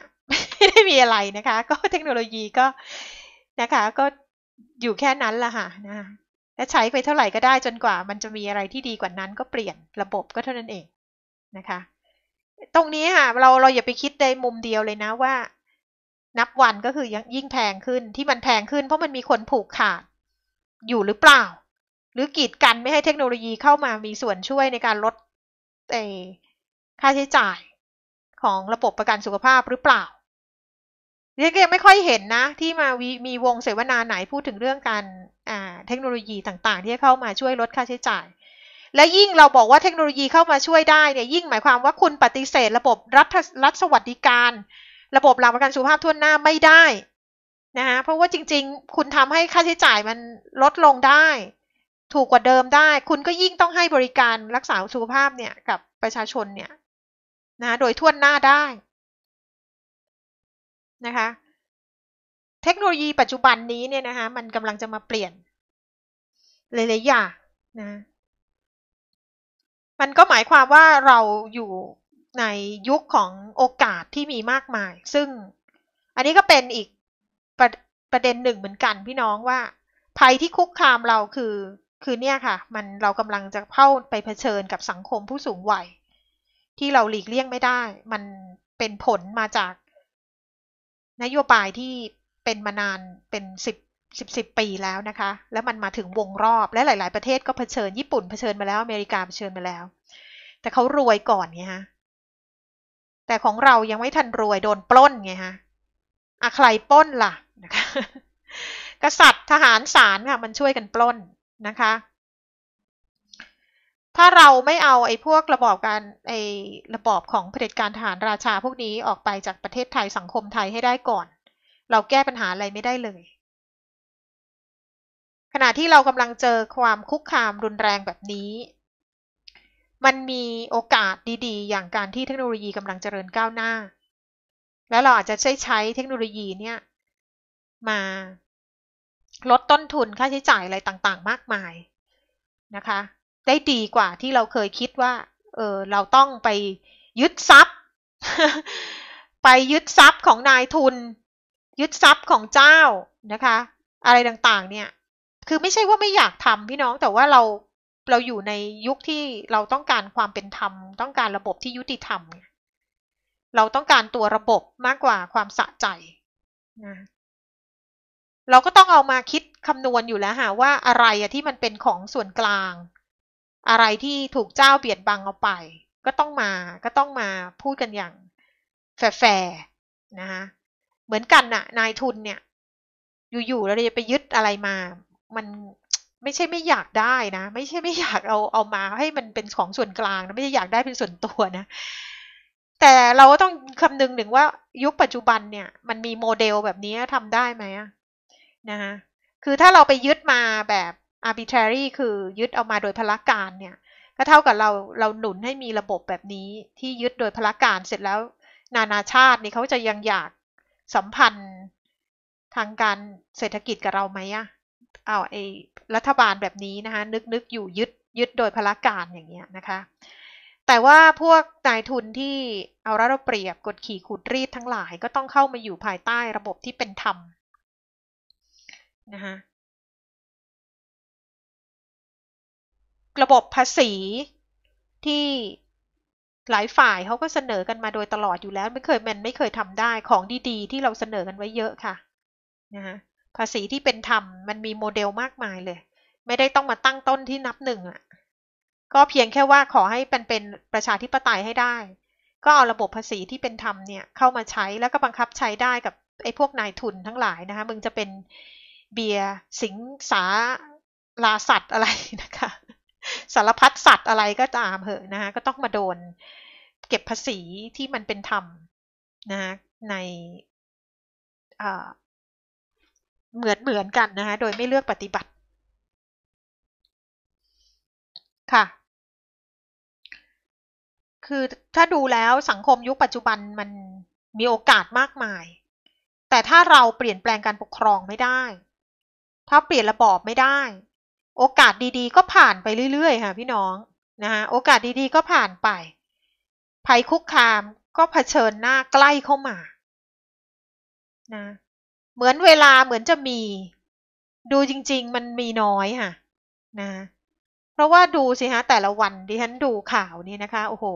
ไม่ได้มีอะไรนะคะ ก็เทคโนโลยีก็นะคะ ก็อยู่แค่นั้นละค่ะนะและใช้ไปเท่าไหร่ก็ได้จนกว่า มันจะมีอะไรที่ดีกว่านั้น ก็เปลี่ยนระบบก็เท่านั้นเองนะคะตรงนี้ค่ะ เราเราอย่าไปคิดในมุมเดียวเลยนะว่า นับวันก็คือยิ่งแพงขึ้นที่มันแพงขึ้นเพราะมันมีคนผูกขาดอยู่หรือเปล่า หรือกีดกันไม่ให้เทคโนโลยีเข้ามามีส่วนช่วยในการลดค่าใช้จ่ายของระบบประกันสุขภาพหรือเปล่าเรียกยังไม่ค่อยเห็นนะ ที่มามีวงเสวนาไหนพูดถึงเรื่องการเทคโนโลยีต่าง ๆ ที่เข้ามาช่วยลดค่าใช้จ่ายและยิ่งเราบอกว่าเทคโนโลยีเข้ามาช่วยได้เนี่ย ยิ่งหมายความว่าคุณปฏิเสธ ระบบรัฐรัฐสวัสดิการ ระบบหลักประกันสุขภาพทั่วหน้าไม่ได้นะคะเพราะว่าจริงๆคุณทำให้ค่าใช้จ่ายมันลดลงได้ ถูกกว่าเดิมได้ คุณก็ยิ่งต้องให้บริการรักษาสุขภาพเนี่ยกับประชาชนเนี่ย นะ โดยทั่วหน้าได้นะคะ เทคโนโลยีปัจจุบันนี้เนี่ยนะคะมันกำลังจะมาเปลี่ยนหลายๆอย่างนะมันก็หมายความว่าเราอยู่ในยุคของโอกาสที่มีมากมาย ซึ่งอันนี้ก็เป็นอีกประประเด็นหนึ่งเหมือนกันพี่น้องว่า ภัยที่คุกคามเราคือคือเนี่ยค่ะ มันเรากำลังจะเข้าไปเผชิญกับสังคมผู้สูงวัยที่เราหลีกเลี่ยงไม่ได้ มันเป็นผลมาจากนโยบายที่เป็นมานานเป็นสิบสิบสิบปีแล้วนะคะ แล้วมันมาถึงวงรอบ และหลาย ๆประเทศก็เผชิญ ญี่ปุ่นเผชิญมาแล้ว อเมริกาเผชิญมาแล้ว แต่เขารวยก่อนไงฮะ แต่ของเรายังไม่ทันรวยโดนปล้นไงฮะอะใครปล้นล่ะนะคะกษัตริย์ทหารศาลค่ะ มันช่วยกันปล้นนะคะ ถ้าเราไม่เอาไอ้พวกระบอบการไอ้ระบอบของเผด็จการทหารราชาพวกนี้ออกไปจากประเทศไทยสังคมไทยให้ได้ก่อน เราแก้ปัญหาอะไรไม่ได้เลยขณะที่เรากำลังเจอความคุกคามรุนแรงแบบนี้ มันมีโอกาสดี ๆ อย่างการที่เทคโนโลยีกำลังเจริญก้าวหน้า แล้วเราอาจจะใช้ใช้เทคโนโลยีเนี่ยมาลดต้นทุนค่าใช้จ่ายอะไรต่างๆ มากมายนะคะ ได้ดีกว่าที่เราเคยคิดว่า เออ เราต้องไปยึดทรัพย์ ไปยึดทรัพย์ของนายทุน ยึดทรัพย์ของเจ้านะคะ อะไรต่างๆ เนี่ยคือไม่ใช่ว่าไม่อยากทำพี่น้องแต่ว่าเราเราอยู่ในยุคที่เราต้องการความเป็นธรรม ต้องการระบบที่ยุติธรรม เราต้องการตัวระบบมากกว่าความสะใจนะเราก็ต้องเอามาคิดคำนวณอยู่แล้วหาว่าอะไรที่มันเป็นของส่วนกลาง อะไรที่ถูกเจ้าเบียดบังเอาไปก็ต้องมา ก็ต้องมาพูดกันอย่าง แฟร์นะคะเหมือนกันน่ะนายทุนเนี่ย อยู่ๆเราจะไปยึดอะไรมามันไม่ใช่ไม่อยากได้นะ ไม่ใช่ไม่อยากเอาเอามาให้มันเป็นของส่วนกลางนะไม่ใช่อยากได้เป็นส่วนตัวนะ แต่เราก็ต้องคำนึงถึงว่ายุคปัจจุบันเนี่ย มันมีโมเดลแบบนี้ทำได้ไหมนะคะคือถ้าเราไปยึดมาแบบ arbitrary คือยึดเอามาโดยพละการเนี่ยก็เท่ากับเราเราหนุนให้มีระบบแบบนี้ที่ยึดโดยพละการเสร็จแล้วนานาชาตินี่เขาจะยังอยากสัมพันธ์ทางการเศรษฐกิจกับเราไหมอะเอาไอ้รัฐบาลแบบนี้นะคะนึกนึกอยู่ยึดยึดโดยพละการอย่างเงี้ยนะคะ แต่ว่าพวกนายทุนที่เอารัดเเปรียบกดขี่ขูดรีดทั้งหลายก็ต้องเข้ามาอยู่ภายใต้ระบบที่เป็นธรรมนะคะระบบภาษีที่หลายฝ่ายเขาก็เสนอกันมาโดยตลอดอยู่แล้ว ไม่เคยมันไม่เคยทำได้ของดี ๆ ที่เราเสนอกันไว้เยอะค่ะนะคะภาษีที่เป็นธรรมมันมีโมเดลมากมายเลย ไม่ได้ต้องมาตั้งต้นที่นับหนึ่งอ่ะก็เพียงแค่ว่าขอให้เป็นเป็นประชาธิปไตยให้ได้ ก็เอาระบบภาษีที่เป็นธรรมเนี่ย เข้ามาใช้แล้วก็บังคับใช้ได้กับไอ้พวกนายทุนทั้งหลายนะคะมึงจะเป็นเบียร์สิงสาลาสัตว์อะไรนะคะ สารพัดสัตว์อะไรก็ตามเหอะนะคะก็ต้องมาโดนเก็บภาษีที่มันเป็นธรรมนะะในเหมือนเหมือนกันนะคะโดยไม่เลือกปฏิบัติค่ะ คือถ้าดูแล้วสังคมยุคปัจจุบันมันมีโอกาสมากมาย แต่ถ้าเราเปลี่ยนแปลงการปกครองไม่ได้ ถ้าเปลี่ยนระบอบไม่ได้ โอกาสดีๆก็ผ่านไปเรื่อยๆค่ะ พี่น้องนะคะโอกาสดีๆก็ผ่านไป ภัยคุกคามก็เผชิญหน้าใกล้เข้ามา นะเหมือนเวลาเหมือนจะมี ดูจริง ๆ มันมีน้อยค่ะ นะ เพราะว่าดูสิฮะแต่ละวันดิฉันดูข่าวนี่นะคะ โอ้โห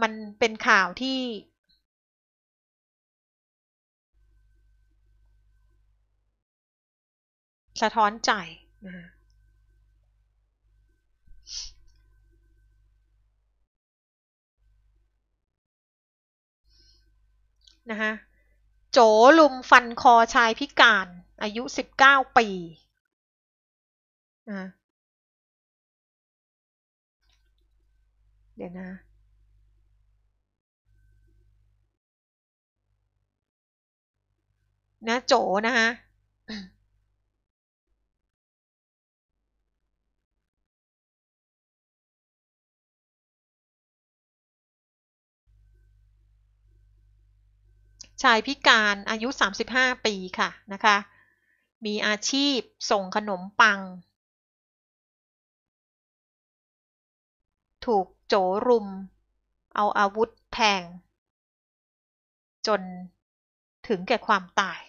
มันเป็นข่าวที่ สะท้อนใจนะนะคะโจลุมฟันคอชายพิการ อายุสิบเก้าปีเดี๋ยวนะ นะโจนะฮะชายพิการอายุ 35 ปี ค่ะ นะคะ มีอาชีพส่งขนมปัง ถูกโจรุม เอาอาวุธแทง จนถึงแก่ความตาย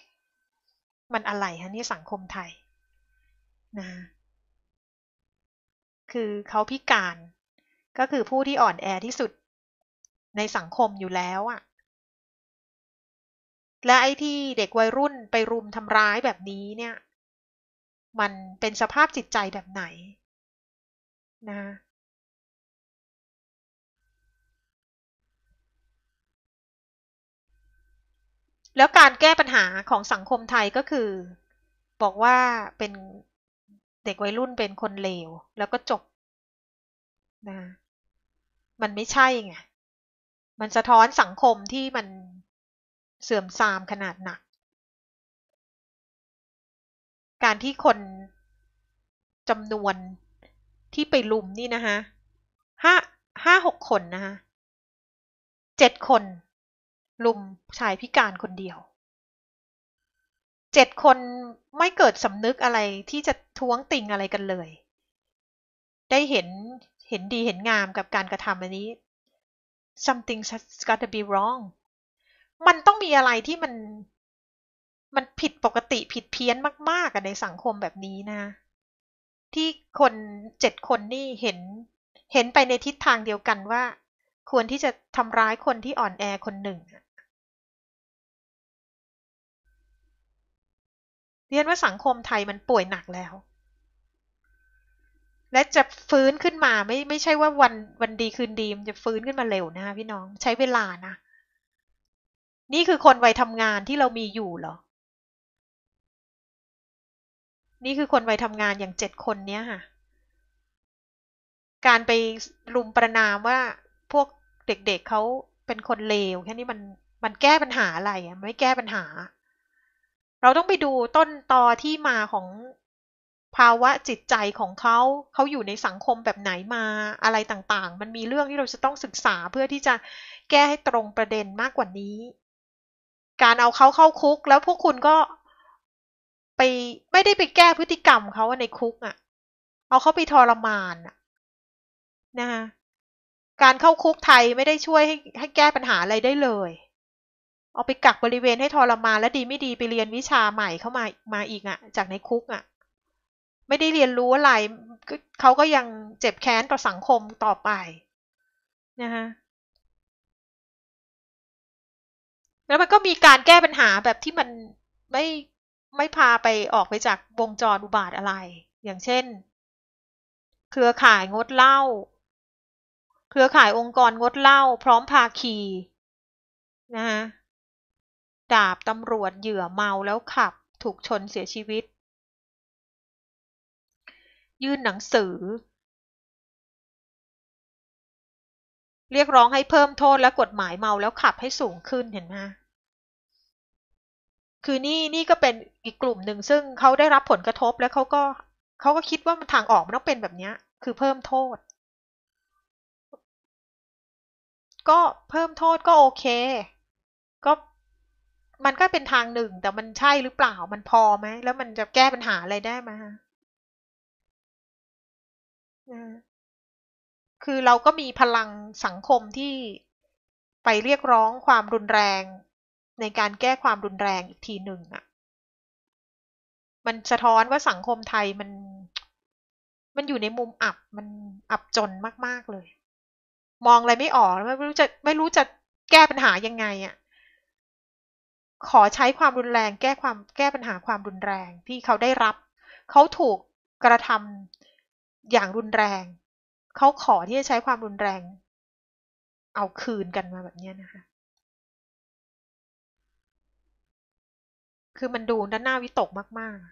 มันอะไรฮะ นี่สังคมไทย นะ คือเขาพิการ ก็คือผู้ที่อ่อนแอที่สุดในสังคมอยู่แล้วอะ่ะและไอ้ที่เด็กวัยรุ่นไปรุมทำร้ายแบบนี้เนี่ย มันเป็นสภาพจิตใจแบบไหนนะ แล้วการแก้ปัญหาของสังคมไทยก็คือ บอกว่าเป็นเด็กวัยรุ่นเป็นคนเลว แล้วก็จบนะ มันไม่ใช่ไง มันสะท้อนสังคมที่มันเสื่อมทรามขนาดหนัก การที่คนจำนวนที่ไปลุมนี่นะฮะห้าห้าหกคนนะฮะ เจ็ดคน ลุมชายพิการคนเดียว เจ็ดคนไม่เกิดสำนึกอะไรที่จะท้วงติงอะไรกันเลย ได้เห็นเห็นดีเห็นงามกับการกระทำอันนี้ something s got to be wrong มันต้องมีอะไรที่มัน มันผิดปกติผิดเพี้ยนมากๆในสังคมแบบนี้นะ ที่คนเจ็ดคนนี่เห็น เห็นไปในทิศทางเดียวกันว่า ควรที่จะทำร้ายคนที่อ่อนแอคนหนึ่งเรียนว่าสังคมไทยมันป่วยหนักแล้ว และจะฟื้นขึ้นมาไม่ไม่ใช่ว่าวันวันดีคืนดีมันจะฟื้นขึ้นมาเร็วนะพี่น้องใช้เวลานะนี่คือคนวัยทำงานที่เรามีอยู่เหรอ นี่คือคนวัยทำงานอย่างเจ็ดคนเนี้ยค่ะ การไปลุมประนามว่าพวกเด็ก ๆเเขาเป็นคนเลวแค่นี้มันมันแก้ปัญหาอะไร อ่ะไม่แก้ปัญหา เราต้องไปดูต้นตอที่มาของภาวะจิตใจของเขาเขาอยู่ในสังคมแบบไหนมาอะไรต่างๆ มันมีเรื่องที่เราจะต้องศึกษาเพื่อที่จะแก้ให้ตรงประเด็นมากกว่านี้การเอาเขาเข้าคุก แล้วพวกคุณก็ไปไม่ได้ไปแก้พฤติกรรมเขาในคุกอะ่ะ เอาเขาไปทรมานอะนะคะการเข้าคุกไทยไม่ได้ช่วยให้ให้แก้ปัญหาอะไรได้เลย เอาไปกักบริเวณให้ทรมาน และดีไม่ดีไปเรียนวิชาใหม่เข้ามามาอีกอะ่ะ จากในคุกอะ่ะ ไม่ได้เรียนรู้อะไรเขาก็ยังเจ็บแค้นต่อสังคมต่อไปนะคะแล้วมันก็มีการแก้ปัญหาแบบที่มันไม่ไม่พาไปออกไปจากวงจรอุบาทอะไร อย่างเช่น เครือข่ายงดเหล้าเครือข่ายองค์กรงดเหล้า พร้อมพาคีนะฮะดาบตำรวจเหยื่อเมาแล้วขับถูกชนเสียชีวิต ยื่นหนังสือเรียกร้องให้เพิ่มโทษและกฎหมายเมาแล้วขับให้สูงขึ้นเห็นไหมคือนี่นี่ก็เป็นอีกกลุ่มหนึ่งซึ่งเขาได้รับผลกระทบแล้วเขาก็เขาก็คิดว่ามันทางออกมันต้องเป็นแบบนี้คือเพิ่มโทษ ก็เพิ่มโทษก็โอเค ก็ มันก็เป็นทางหนึ่งแต่มันใช่หรือเปล่ามันพอไหมแล้วมันจะแก้ปัญหาอะไรได้ไหมคือเราก็มีพลังสังคมที่ไปเรียกร้องความรุนแรงในการแก้ความรุนแรงอีกทีหนึ่งอะ่ะ มันสะท้อนว่าสังคมไทยมันมันอยู่ในมุมอับมันอับจนมากๆเลย มองอะไรไม่ออกไม่รู้จะไม่รู้จะแก้ปัญหายังไงอะ่ะขอใช้ความรุนแรงแก้ความแก้ปัญหาความรุนแรงที่เขาได้รับ เขาถูกกระทำอย่างรุนแรงเขาขอที่จะใช้ความรุนแรง เอาคืนกันมาแบบนี้นะคะ คือมันดูด้านหน้าวิตกมากๆ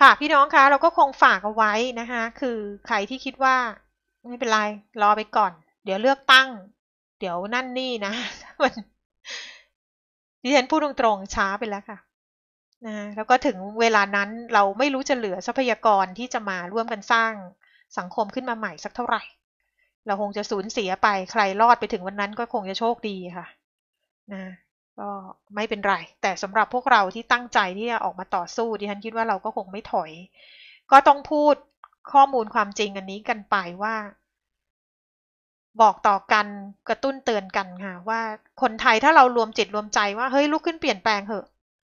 ค่ะพี่น้องคะเราก็คงฝากเอาไว้นะคะ คือใครที่คิดว่าไม่เป็นไรรอไปก่อน เดี๋ยวเลือกตั้งเดี๋ยวนั่นนี่นะมันดิฉันพูดตรงๆช้าไปแล้วค่ะนะแล้วก็ถึงเวลานั้นเราไม่รู้จะเหลือทรัพยากรที่จะมาร่วมกันสร้างสังคมขึ้นมาใหม่สักเท่าไหร่ เราคงจะสูญเสียไปใครรอดไปถึงวันนั้นก็คงจะโชคดีค่ะ นะก็ไม่เป็นไร แต่สำหรับพวกเราที่ตั้งใจที่จะออกมาต่อสู้ดิฉันคิดว่าเราก็คงไม่ถอย ก็ต้องพูดข้อมูลความจริงอันนี้กันไปว่าบอกต่อกันกระตุ้นเตือนกันค่ะ ว่าคนไทยถ้าเรารวมจิตรวมใจ ว่าเฮ้ยลุกขึ้นเปลี่ยนแปลงเหอะ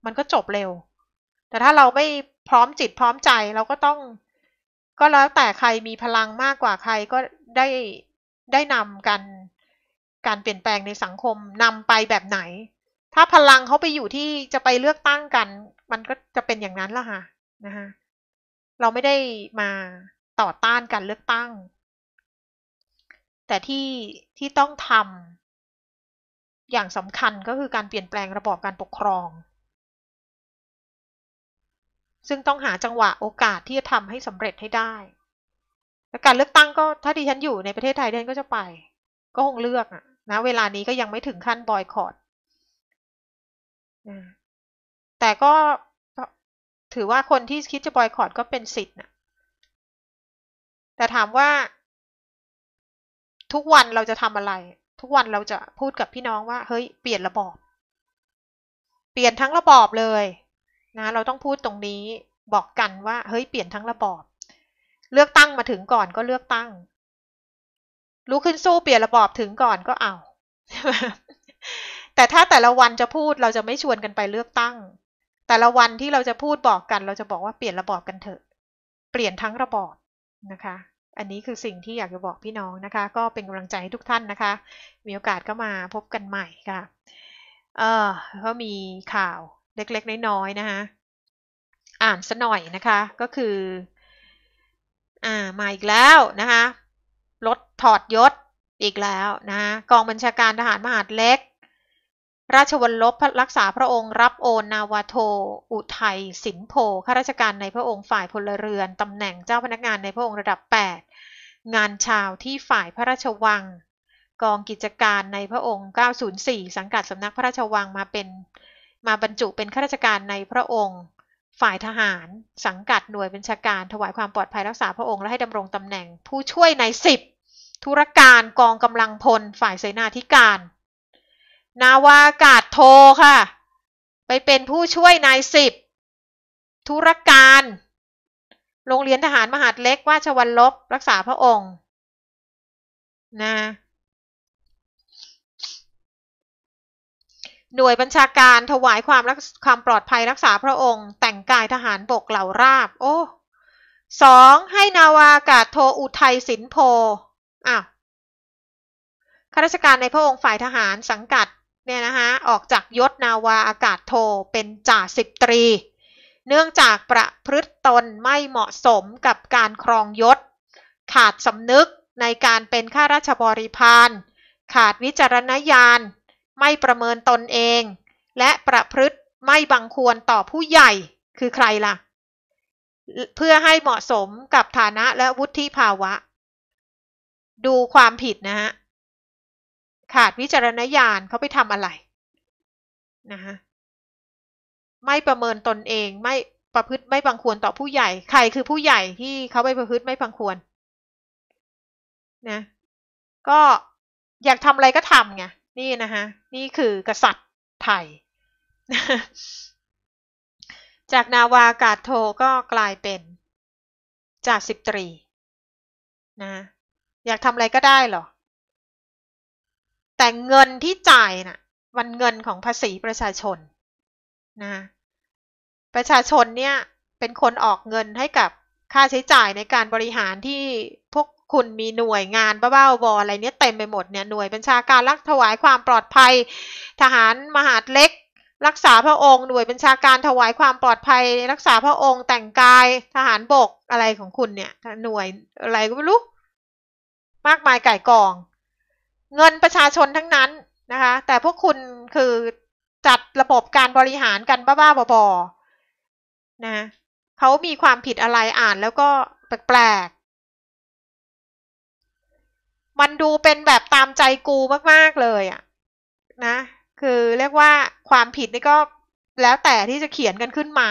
มันก็จบเร็ว แต่ถ้าเราไม่พร้อมจิตพร้อมใจ เราก็ต้อง ก็แล้วแต่ใครมีพลังมากกว่าใครก็ได้ได้นำกัน การเปลี่ยนแปลงในสังคมนำไปแบบไหน ถ้าพลังเขาไปอยู่ที่จะไปเลือกตั้งกัน มันก็จะเป็นอย่างนั้นละค่ะนะคะเราไม่ได้มาต่อต้านการเลือกตั้งแต่ที่ที่ต้องทำอย่างสำคัญก็คือการเปลี่ยนแปลงระบอบการปกครอง ซึ่งต้องหาจังหวะโอกาสที่จะทำให้สำเร็จให้ได้ และการเลือกตั้งก็ถ้าดิฉันอยู่ในประเทศไทยดิฉันก็จะไป ก็คงเลือกนะเวลานี้ก็ยังไม่ถึงขั้นบอยคอรดแต่ก็ถือว่าคนที่คิดจะบอยคอรดก็เป็นสิทธิ์นะแต่ถามว่าทุกวันเราจะทำอะไร ทุกวันเราจะพูดกับพี่น้องว่า เฮ้ย เปลี่ยนระบอบ เปลี่ยนทั้งระบอบเลย นะ เราต้องพูดตรงนี้บอกกันว่า เฮ้ย เปลี่ยนทั้งระบอบ เลือกตั้งมาถึงก่อนก็เลือกตั้ง รู้ขึ้นสู้เปลี่ยนระบอบถึงก่อนก็ เอา แต่ถ้าแต่ละวันจะพูดเราจะไม่ชวนกันไปเลือกตั้ง แต่ละวันที่เราจะพูดบอกกันเราจะบอกว่าเปลี่ยนระบอบกันเถอะ เปลี่ยนทั้งระบอบนะคะอันนี้คือสิ่งที่อยากจะบอกพี่น้องนะคะ ก็เป็นกำลังใจให้ทุกท่านนะคะ มีโอกาสก็มาพบกันใหม่ค่ะเออก็มีข่าวเล็กๆ น้อย ๆ นะคะ อ่านซะหน่อยนะคะ ก็คืออ่ามาอีกแล้วนะคะลดถอดยศอีกแล้วนะกองบัญชาการทหารมหาดเล็กราชวรลบรักษาพระองค์ รับโอนนาวาโท อุทัยสินโพข้าราชการในพระองค์ฝ่ายพลเรือน ตำแหน่งเจ้าพนักงานในพระองค์ระดับ 8 งานชาวที่ฝ่ายพระราชวัง กองกิจการในพระองค์ 904 สังกัดสำนักพระราชวังมาเป็นมาบรรจุเป็นข้าราชการในพระองค์ฝ่ายทหาร สังกัดหน่วยบัญชาการถวายความปลอดภัยรักษาพระองค์และให้ดำรงตำแหน่งผู้ช่วยใน10ธุรการกองกำลังพลฝ่ายเสนาธิการนาวากาศโท ค่ะ ไปเป็นผู้ช่วยนายสิบ ธุรการ โรงเรียนทหารมหาดเล็กว่าชวันลบรักษาพระองค์นะหน่วยบัญชาการถวายความรักความปลอดภัยรักษาพระองค์ แต่งกายทหารบกเหล่าราบ โอ้สองให้นาวากาศโทอุทัยสินโพอ้าวข้าราชการในพระองค์ฝ่ายทหารสังกัดเนี่ยนะคะออกจากยศนาวาอากาศโทเป็นจ่าสิบตรี เนื่องจากประพฤติตนไม่เหมาะสมกับการครองยศ ขาดสำนึกในการเป็นข้าราชบริพารขาดวิจารณญาณ ไม่ประเมินตนเอง และประพฤติไม่บังควรต่อผู้ใหญ่คือใครล่ะ เพื่อให้เหมาะสมกับฐานะและวุฒิภาวะ ดูความผิดนะฮะขาดวิจารณญาณเขาไปทำอะไรนะฮะไม่ประเมินตนเอง ไม่ประพฤติไม่บังควรต่อผู้ใหญ่ ใครคือผู้ใหญ่ที่เขาไปประพฤติไม่บังควรนะก็อยากทำอะไรก็ทำไงนี่นะฮะนี่คือ กษัตริย์ไทยจากนาวากาศโทก็กลายเป็น จากสิบตรีนะ อยากทำอะไรก็ได้หรอแต่เงินที่จ่ายนะ่ะมันเงินของภาษีประชาชนนะ ประชาชนเนี่ย เป็นคนออกเงินให้กับค่าใช้จ่ายในการบริหารที่พวกคุณมีหน่วยงานบ้าๆบออะไรเนี่ยเต็มไปหมดเนี่ยหน่วยบัญชาการรักถวายความปลอดภัย ทหารมหาดเล็ก รักษาพระองค์หน่วยบัญชาการถวายความปลอดภัย รักษาพระองค์แต่งกายทหารบกอะไรของคุณเนี่ยหน่วยอะไรก็ไม่รู้มากมายไก่กองเงินประชาชนทั้งนั้นนะคะ แต่พวกคุณคือจัดระบบการบริหารกันบ้าๆบอๆนะเขามีความผิดอะไรอ่านแล้วก็แปลกๆมันดูเป็นแบบตามใจกูมาก ๆเลยอะนะ คือเรียกว่าความผิดนี่ก็แล้วแต่ที่จะเขียนกันขึ้นมา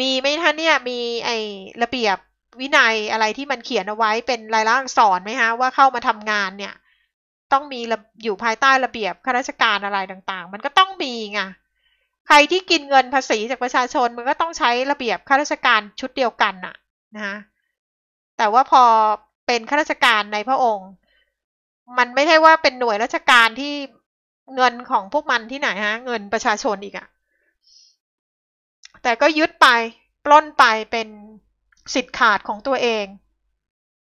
มีไหมท่านเนี่ย มีไอระเบียบวินัยอะไรที่มันเขียนเอาไว้เป็นรายลักษณ์อักษรไหมฮะว่าเข้ามาทำงานเนี่ยต้องมีอยู่ภายใต้ระเบียบข้าราชการอะไรต่าง ๆ มันก็ต้องมีไง ใครที่กินเงินภาษีจากประชาชนมันก็ต้องใช้ระเบียบข้าราชการชุดเดียวกันน่ะนะ แต่ว่าพอเป็นข้าราชการในพระองค์ มันไม่ใช่ว่าเป็นหน่วยราชการที่เงินของพวกมันที่ไหนฮะ เงินประชาชนอีกอะแต่ก็ยึดไปปล้นไปเป็นสิทธิ์ขาดของตัวเอง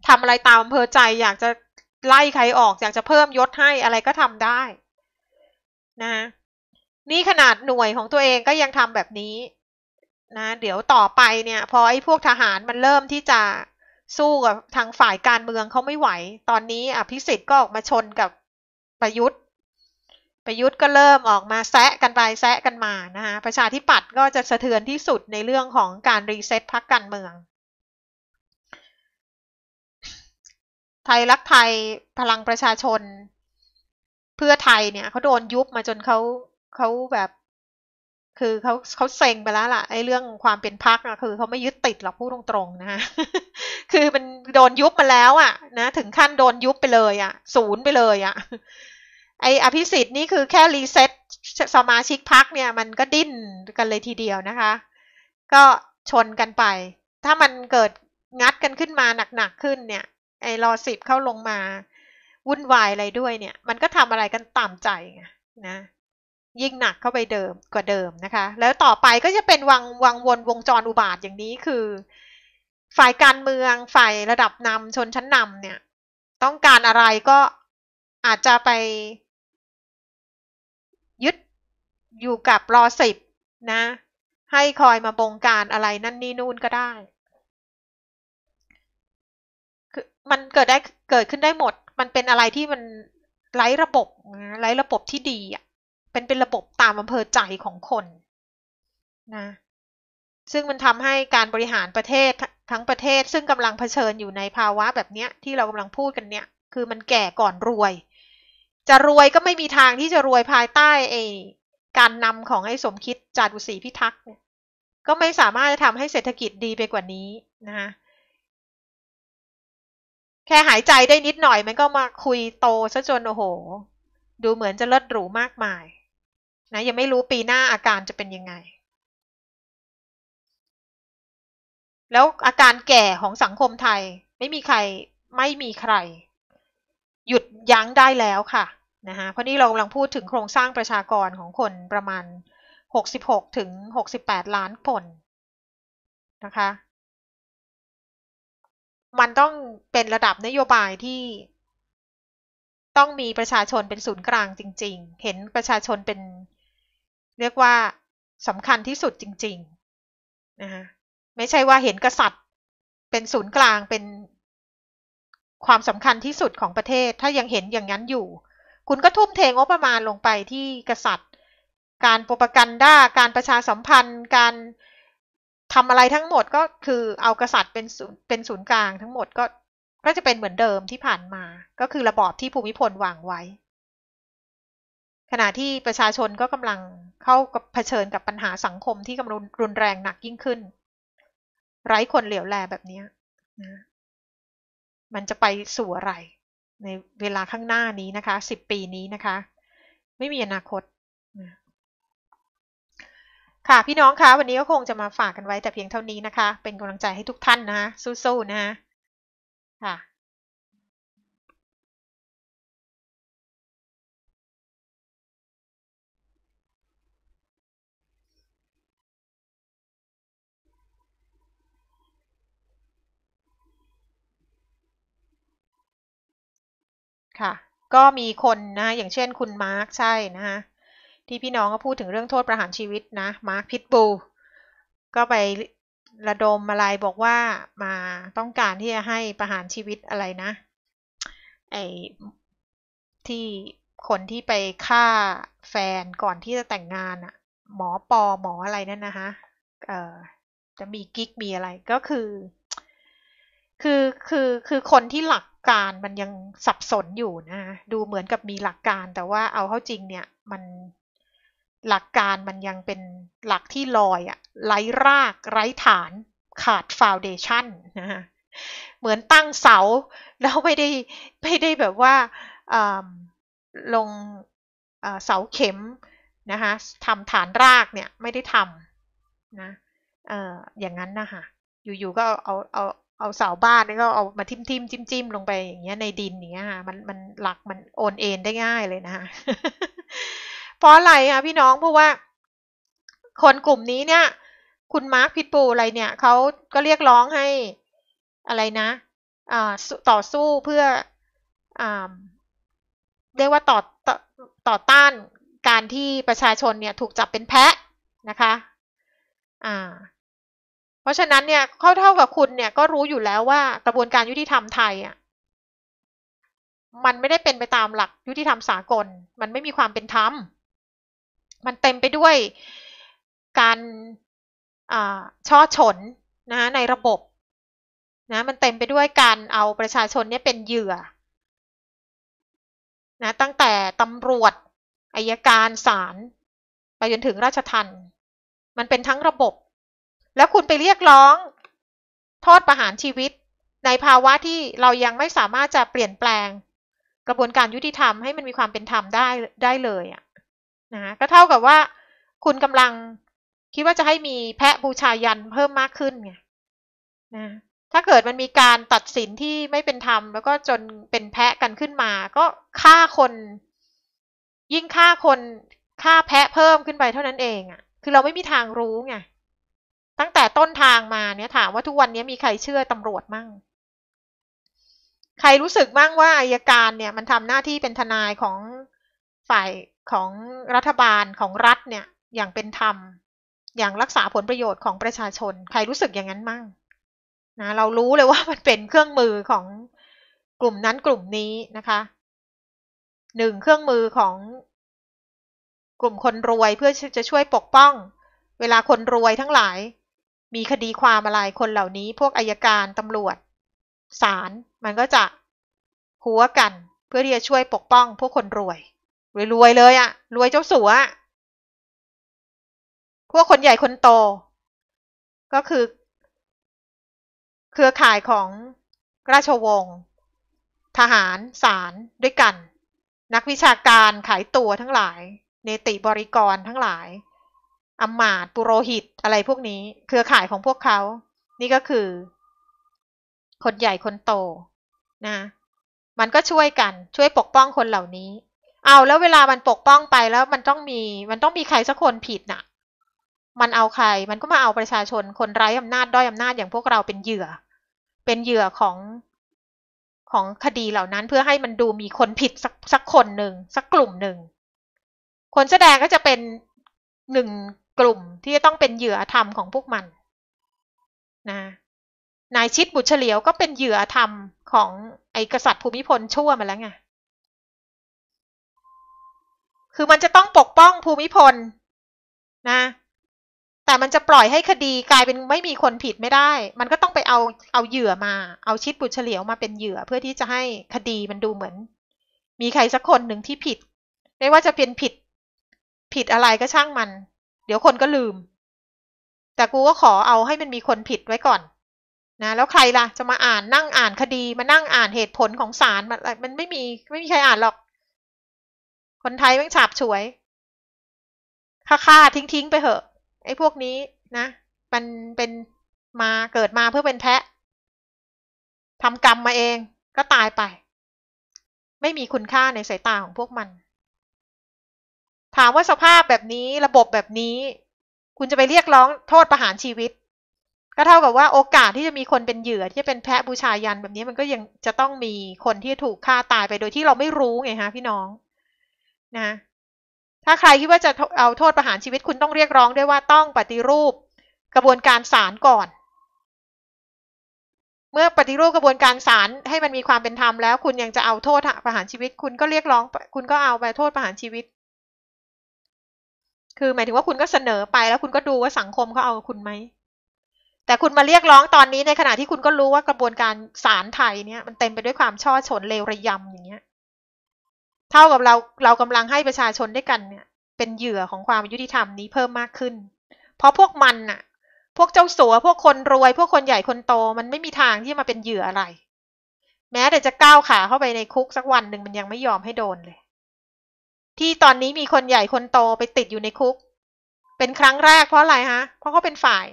ทำอะไรตามอำเภอใจอยากจะไล่ใครออกอยากจะเพิ่มยศให้อะไรก็ทำได้นะ นี่ขนาดหน่วยของตัวเองก็ยังทำแบบนี้ นะ เดี๋ยวต่อไปเนี่ย พอไอ้พวกทหารมันเริ่มที่จะสู้กับทางฝ่ายการเมืองเขาไม่ไหว ตอนนี้อภิสิทธิ์ก็ออกมาชนกับประยุทธ์ ประยุทธ์ก็เริ่มออกมาแซะกันไปแซะกันมานะคะประชาธิปัตย์ก็จะสะเทือนที่สุดในเรื่องของการรีเซ็ตพักการเมืองไทยรักไทยพลังประชาชน เพื่อไทยเนี่ย เขาโดนยุบมาจนเขาเขาแบบ คือเขาเขาเซ็งไปแล้วล่ะไอ้เรื่องความเป็นพักอะคือเขาไม่ยึดติดหรอกพูดตรงๆนะคือ มันโดนยุบมาแล้วอะนะถึงขั้นโดนยุบไปเลยอะศูนย์ไปเลยอะไออภิสิทธิ์นี่คือแค่รีเซ็ตสมาชิกพักเนี่ยมันก็ดิ้นกันเลยทีเดียวนะคะ ก็ชนกันไป ถ้ามันเกิดงัดกันขึ้นมาหนักๆขึ้นเนี่ยไอ้รอสิบเข้าลงมา วุ่นวายอะไรด้วยเนี่ย มันก็ทำอะไรกันตามใจนะ ยิ่งหนักเข้าไปเดิมกว่าเดิมนะคะ แล้วต่อไปก็จะเป็นวังวังวนวงจรอุบาทอย่างนี้คือ ฝ่ายการเมือง ฝ่ายระดับนำชนชั้นนำเนี่ย ต้องการอะไรก็อาจจะไปยึดอยู่กับรอสิบนะ ให้คอยมาบงการอะไรนั่นนี่ นู่นก็ได้มันเกิดได้เกิดขึ้นได้หมด มันเป็นอะไรที่มันไร้ระบบไร้ระบบที่ดีอ่ะ เป็นเป็นระบบตามอำเภอใจของคนนะ ซึ่งมันทำให้การบริหารประเทศทั้งประเทศ ซึ่งกำลังเผชิญอยู่ในภาวะแบบเนี้ย ที่เรากำลังพูดกันเนี่ย คือมันแก่ก่อนรวย จะรวยก็ไม่มีทางที่จะรวยภายใต้เอการนำของไอ้สมคิดจารุศรีพิทักษ์เนี่ยก็ไม่สามารถจะทำให้เศรษฐกิจดีไปกว่านี้นะคะแค่หายใจได้นิดหน่อยมันก็มาคุยโตซะจนโอ้โห ดูเหมือนจะเลิศหรูมากมายนะยังไม่รู้ปีหน้าอาการจะเป็นยังไง แล้วอาการแก่ของสังคมไทย ไม่มีใครไม่มีใคร หยุดยั้งได้แล้วค่ะ นะฮะเพราะนี่เรากำลังพูดถึงโครงสร้างประชากรของคนประมาณ 66ถึง68 ล้านคนนะคะมันต้องเป็นระดับนโยบายที่ ต้องมีประชาชนเป็นศูนย์กลางจริง ๆ เห็นประชาชนเป็น เรียกว่าสำคัญที่สุดจริงๆ นะฮะ ไม่ใช่ว่าเห็นกษัตริย์เป็นศูนย์กลางเป็น ความสำคัญที่สุดของประเทศ ถ้ายังเห็นอย่างนั้นอยู่ คุณก็ทุ่มเทงบประมาณลงไปที่กษัตริย์ การโปรปกันด้าการประชาสัมพันธ์การทำอะไรทั้งหมดก็คือเอากษัตริย์เป็นศูนย์เป็นศูนย์กลาง ทั้งหมดก็ก็จะเป็นเหมือนเดิมที่ผ่านมา ก็คือระบอบที่ภูมิพลวางไว้ ขณะที่ประชาชนก็กำลังเข้ากับเผชิญกับปัญหาสังคมที่กำลังรุนแรงหนักยิ่งขึ้น ไร้คนเหลียวแลแบบนี้นะมันจะไปสู่อะไรในเวลาข้างหน้านี้นะคะสิบปีนี้นะคะ ไม่มีอนาคตค่ะ พี่น้องคะวันนี้ก็คงจะมาฝากกันไว้แต่เพียงเท่านี้นะคะ เป็นกำลังใจให้ทุกท่านนะะสู้ๆนะค่ะค่ะ ก็มีคนนะอย่างเช่นคุณมาร์คใช่นะคะที่พี่น้องก็พูดถึงเรื่องโทษประหารชีวิตนะมาร์คพิทบูก็ไประดมอะไรบอกว่ามาต้องการที่จะให้ประหารชีวิตอะไรนะไอที่คนที่ไปฆ่าแฟนก่อนที่จะแต่งงานอะหมอปอหมออะไรนั่นนะคะเออจะมีกิ๊กมีอะไรก็คือคือ คือคือคนที่หลักการมันยังสับสนอยู่นะฮะดูเหมือนกับมีหลักการแต่ว่าเอาเข้าจริง เนี่ยมันหลักการมันยังเป็นหลักที่ลอยอะไร้รากไร้ฐานขาดฟาวเดชั่นนะคะเหมือนตั้งเสา แล้วไม่ได้ไม่ได้แบบว่าลงเสาเข็มนะคะทำฐานรากเนี่ย ไม่ได้ทำนะออย่างนั้นนะคะอยู่ๆก็เอาเอาเอาเสาบ้านนี่ก็เอามาทิ่มทิมจิ้มจิ้มลงไปอย่างเงี้ยในดินเนี้ยค่ะมันมันหลักมันโอนเอ็นได้ง่ายเลยนะคะเพราะอะไรคะพี่น้อง เพราะว่า คนกลุ่มนี้เนี่ย คุณมาร์คพิทบูอะไร เนี่ยเขาก็เรียกร้องให้อะไรนะต่อสู้เพื่ออเรียกว่าต่อตอต่อต้านการที่ประชาชนเนี่ยถูกจับเป็นแพะนะคะ อ่า เพราะฉะนั้นเนี่ยเขาเท่ากับคุณเนี่ยก็รู้อยู่แล้วว่ากระบวนการยุติธรรมไทยอ่ะมันไม่ได้เป็นไปตามหลักยุติธรรมสากล มันไม่มีความเป็นธรรมมันเต็มไปด้วยการช่อชนนะ ในระบบ นะ มันเต็มไปด้วยการเอาประชาชนเนี่ยเป็นเหยื่อ นะ ตั้งแต่ตำรวจอายการศาลไปจนถึงราชทัณฑ์มันเป็นทั้งระบบ แล้วคุณไปเรียกร้องโทษประหารชีวิต ในภาวะที่เรายังไม่สามารถจะเปลี่ยนแปลงกระบวนการยุติธรรมให้มันมีความเป็นธรรมได้ได้เลย อ่ะนะก็เท่ากับว่าคุณกำลังคิดว่าจะให้มีแพะบูชายันเพิ่มมากขึ้นไงนะ ถ้าเกิดมันมีการตัดสินที่ไม่เป็นธรรม แล้วก็จนเป็นแพะกันขึ้นมาก็ฆ่าคนยิ่งฆ่าคนฆ่าแพะเพิ่มขึ้นไป เท่านั้นเองอ่ะคือเราไม่มีทางรู้ไงตั้งแต่ต้นทางมาเนี่ยถามว่าทุกวันนี้มีใครเชื่อตำรวจมั่ง ใครรู้สึกบ้างว่าอายการ เนี่ย มันทำหน้าที่เป็นทนายของฝ่ายของรัฐบาลของรัฐเนี่ยอย่างเป็นธรรมอย่างรักษาผลประโยชน์ของประชาชนใครรู้สึกอย่างนั้นมั่งนะ เรารู้เลยว่ามันเป็นเครื่องมือของกลุ่มนั้นกลุ่มนี้นะคะหนึ่งเครื่องมือของ กลุ่มคนรวยเพื่อจะช่วยปกป้อง เวลาคนรวยทั้งหลาย มีคดีความอะไรคนเหล่านี้ พวกอายการตำรวจศาลมันก็จะหัวกันเพื่อที่จะช่วยปกป้อง พวกคนรวยรวยยเลยอะรวยเจ้าสัวพวกคนใหญ่คนโต ก็คือ เครือข่ายของราชวงศ์ทหารศาลด้วยกัน นักวิชาการขายตัวทั้งหลายเนติบริกรทั้งหลายอำมาตย์ปุโรหิตอะไรพวกนี้ เครือข่ายของพวกเขา นี่ก็คือ คนใหญ่คนโตนะ มันก็ช่วยกันช่วยปกป้องคนเหล่านี้เอาแล้วเวลามันปกป้องไปแล้วมันต้องมีมันต้องมีใครสักคนผิดนะ่ะ มันเอาใคร มันก็มาเอาประชาชนคนไร้อำนาจด้อยอำนาจอย่างพวกเราเป็นเหยื่อ เป็นเหยื่อของของคดีเหล่านั้นเพื่อให้มันดูมีคนผิดสักสักคนหนึ่ง สักกลุ่มหนึ่ง คนแสดงก็จะเป็นหนึ่งกลุ่มที่จะต้องเป็นเหยื่อธรรมของพวกมัน นะนายชิดบุตรเฉลียวก็เป็นเหยื่อธรรมของไอ้กษัตริย์ภูมิพลชั่วมาแล้วไงคือมันจะต้องปกป้องภูมิพลนะ แต่มันจะปล่อยให้คดีกลายเป็นไม่มีคนผิดไม่ได้ มันก็ต้องไปเอาเอาเหยื่อมาเอาชิดบุตรเฉลียวมาเป็นเหยื่อ เพื่อที่จะให้คดีมันดูเหมือน มีใครสักคนหนึ่งที่ผิดไม่ว่าจะเป็นผิดผิดอะไรก็ช่างมัน เดี๋ยวคนก็ลืมแต่กูก็ขอเอาให้มันมีคนผิดไว้ก่อน นะแล้วใครล่ะจะมาอ่านนั่งอ่านคดีมานั่งอ่านเหตุผลของศาลมันมันไม่มี ไม่มีใครอ่านหรอกคนไทยแม่งฉาบฉวยค่าค่าทิ้งๆไปเหอะ ไอ้พวกนี้นะมันเป็นมาเกิดมาเพื่อเป็นแพะทำกรรมมาเอง ก็ตายไป ไม่มีคุณค่าในสายตาของพวกมัน ถามว่าสภาพแบบนี้ระบบแบบนี้ คุณจะไปเรียกร้องโทษประหารชีวิต ก็เท่ากับว่าโอกาสที่จะมีคนเป็นเหยื่อที่จะเป็นแพะบูชายัน แบบนี้มันก็ยังจะต้องมีคนที่ถูกฆ่าตายไปโดยที่เราไม่รู้ไงฮะ พี่น้องนะ ถ้าใครคิดว่าจะเอาโทษประหารชีวิตคุณต้องเรียกร้องด้วยว่าต้องปฏิรูปกระบวนการศาลก่อน เมื่อปฏิรูปกระบวนการศาลให้มันมีความเป็นธรรมแล้วคุณยังจะเอาโทษประหารชีวิตคุณก็เรียกร้อง คุณก็เอาไปโทษประหารชีวิต คือหมายถึงว่าคุณก็เสนอไป แล้วคุณก็ดูว่าสังคมเขาเอาคุณไหม แต่คุณมาเรียกร้องตอนนี้ในขณะที่คุณก็รู้ว่ากระบวนการศาลไทยเนี่ย มันเต็มไปด้วยความช่อชนเลวระยำอย่างเงี้ยเท่ากับเราเรากำลังให้ประชาชนด้วยกันเนี่ยเป็นเหยื่อของความยุติธรรมนี้เพิ่มมากขึ้น เพราะพวกมันน่ะ พวกเจ้าสัวพวกคนรวย พวกคนใหญ่คนโตมันไม่มีทางที่มาเป็นเหยื่ออะไร แม้แต่จะก้าวขาเข้าไปในคุกสักวันหนึ่งมันยังไม่ยอมให้โดนเลย ที่ตอนนี้มีคนใหญ่คนโตไปติดอยู่ในคุก เป็นครั้งแรกเพราะอะไรฮะเพราะเขาเป็นฝ่าย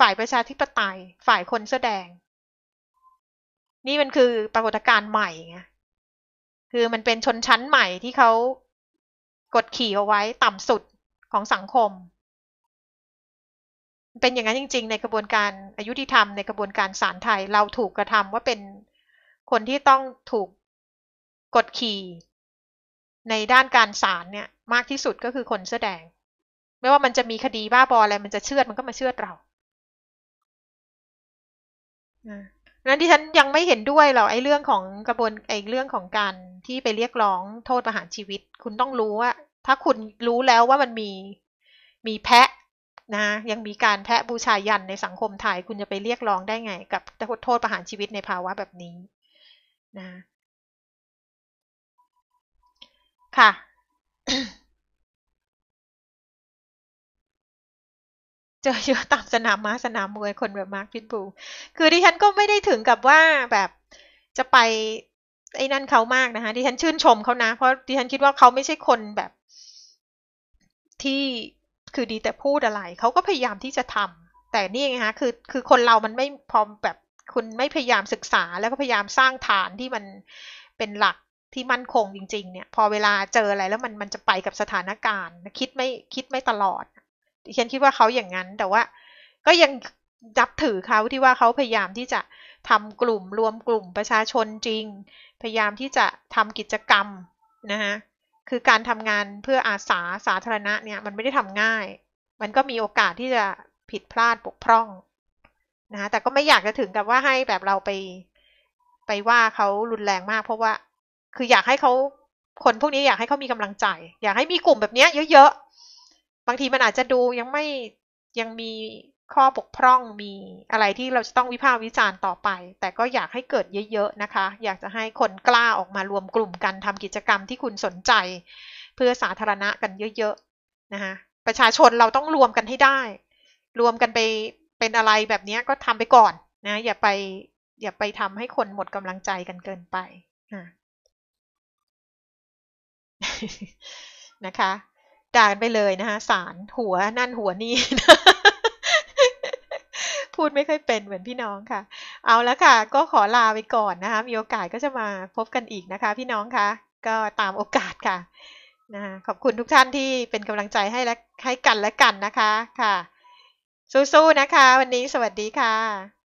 ฝ่ายประชาธิปไตย ฝ่ายคนเสื้อแดง นี่มันคือปรากฏการณ์ใหม่ไงคือมันเป็นชนชั้นใหม่ที่เขากดขี่เอาไว้ต่ำสุดของสังคม เป็นอย่างนั้นจริง ๆ ในกระบวนการอายุที่ทำในกระบวนการศาลไทยเราถูกกระทำว่าเป็นคนที่ต้องถูกกดขี่ ในด้านการศาลเนี่ยมากที่สุดก็คือคนเสื้อแดงไม่ว่ามันจะมีคดีบ้าบออะไรมันจะเชื่อมันก็มาเชื่อเรานั้นที่ฉันยังไม่เห็นด้วยหรอกไอ้เรื่องของกระบวนไอ้เรื่องของการที่ไปเรียกร้องโทษประหารชีวิต คุณต้องรู้ว่าถ้าคุณรู้แล้วว่ามันมีมีแพะนะ ยังมีการแพะบูชายันในสังคมไทย คุณจะไปเรียกร้องได้ไงกับโทษประหารชีวิตในภาวะแบบนี้ นะ ค่ะเจอเยอะตามสนามม้าสนามมวยคนแบบมาร์คพิทบูคือดิฉันก็ไม่ได้ถึงกับว่าแบบจะไปไอ้นั่นเขามากนะคะ ดิฉันชื่นชมเขานะ เพราะดิฉันคิดว่าเขาไม่ใช่คนแบบ ที่คือดีแต่พูดอะไร เขาก็พยายามที่จะทำ แต่นี่ไงคะคือคือคนเรา มันไม่พร้อมแบบคุณไม่พยายามศึกษา แล้วก็พยายามสร้างฐานที่มันเป็นหลักที่มั่นคงจริง ๆ เนี่ย พอเวลาเจออะไร แล้วมันมันจะไปกับสถานการณ์ คิดไม่คิดไม่ตลอดดิฉันคิดว่าเขาอย่างนั้นแต่ว่าก็ยังนับถือเขาที่ว่าเขาพยายามที่จะทำกลุ่มรวมกลุ่มประชาชนจริง พยายามที่จะทำกิจกรรมนะคะคือการทำงานเพื่ออาสาสาธารณะเนี่ย มันไม่ได้ทำง่าย มันก็มีโอกาสที่จะผิดพลาดปกพร่องนะคะแต่ก็ไม่อยากจะถึงกับว่าให้แบบเราไป ไปว่าเขารุนแรงมากเพราะว่า คืออยากให้เขาคนพวกนี้อยากให้เขามีกำลังใจ อยากให้มีกลุ่มแบบนี้เยอะบางทีมันอาจจะดูยังไม่ยังมีข้อปกพร่องมีอะไรที่เราจะต้องวิพากษ์วิจารณ์ต่อไป แต่ก็อยากให้เกิดเยอะๆนะคะ อยากจะให้คนกล้าออกมารวมกลุ่มกันทำกิจกรรมที่คุณสนใจ เพื่อสาธารณะกันเยอะๆนะคะประชาชนเราต้องรวมกันให้ได้ รวมกันไปเป็นอะไรแบบนี้ก็ทำไปก่อนนะอย่าไป อย่าไปทำให้คนหมดกำลังใจกันเกินไปนะคะด่ากันไปเลยนะคะสารหัวนั่นหัวนี่พูดไม่ค่อยเป็นเหมือนพี่น้องค่ะ เอาแล้วค่ะ ก็ขอลาไปก่อนนะคะ มีโอกาสก็จะมาพบกันอีกนะคะ พี่น้องคะก็ตามโอกาสค่ะนะะขอบคุณทุกท่านที่เป็นกำลังใจให้และให้กันและกันนะคะ ค่ะ สู้ๆนะคะ วันนี้สวัสดีค่ะ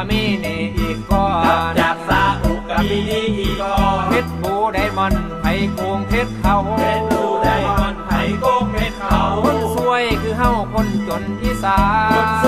กมีนี่อีกก้อนจากซาอุก็มีนี่อีกก้อนเพชรบูได้มันไผ่โกงเพชรเขาเพชรบูได้มันไผ่โกงเพชรเขาคนสวยคือเฮาคนจนอีสาน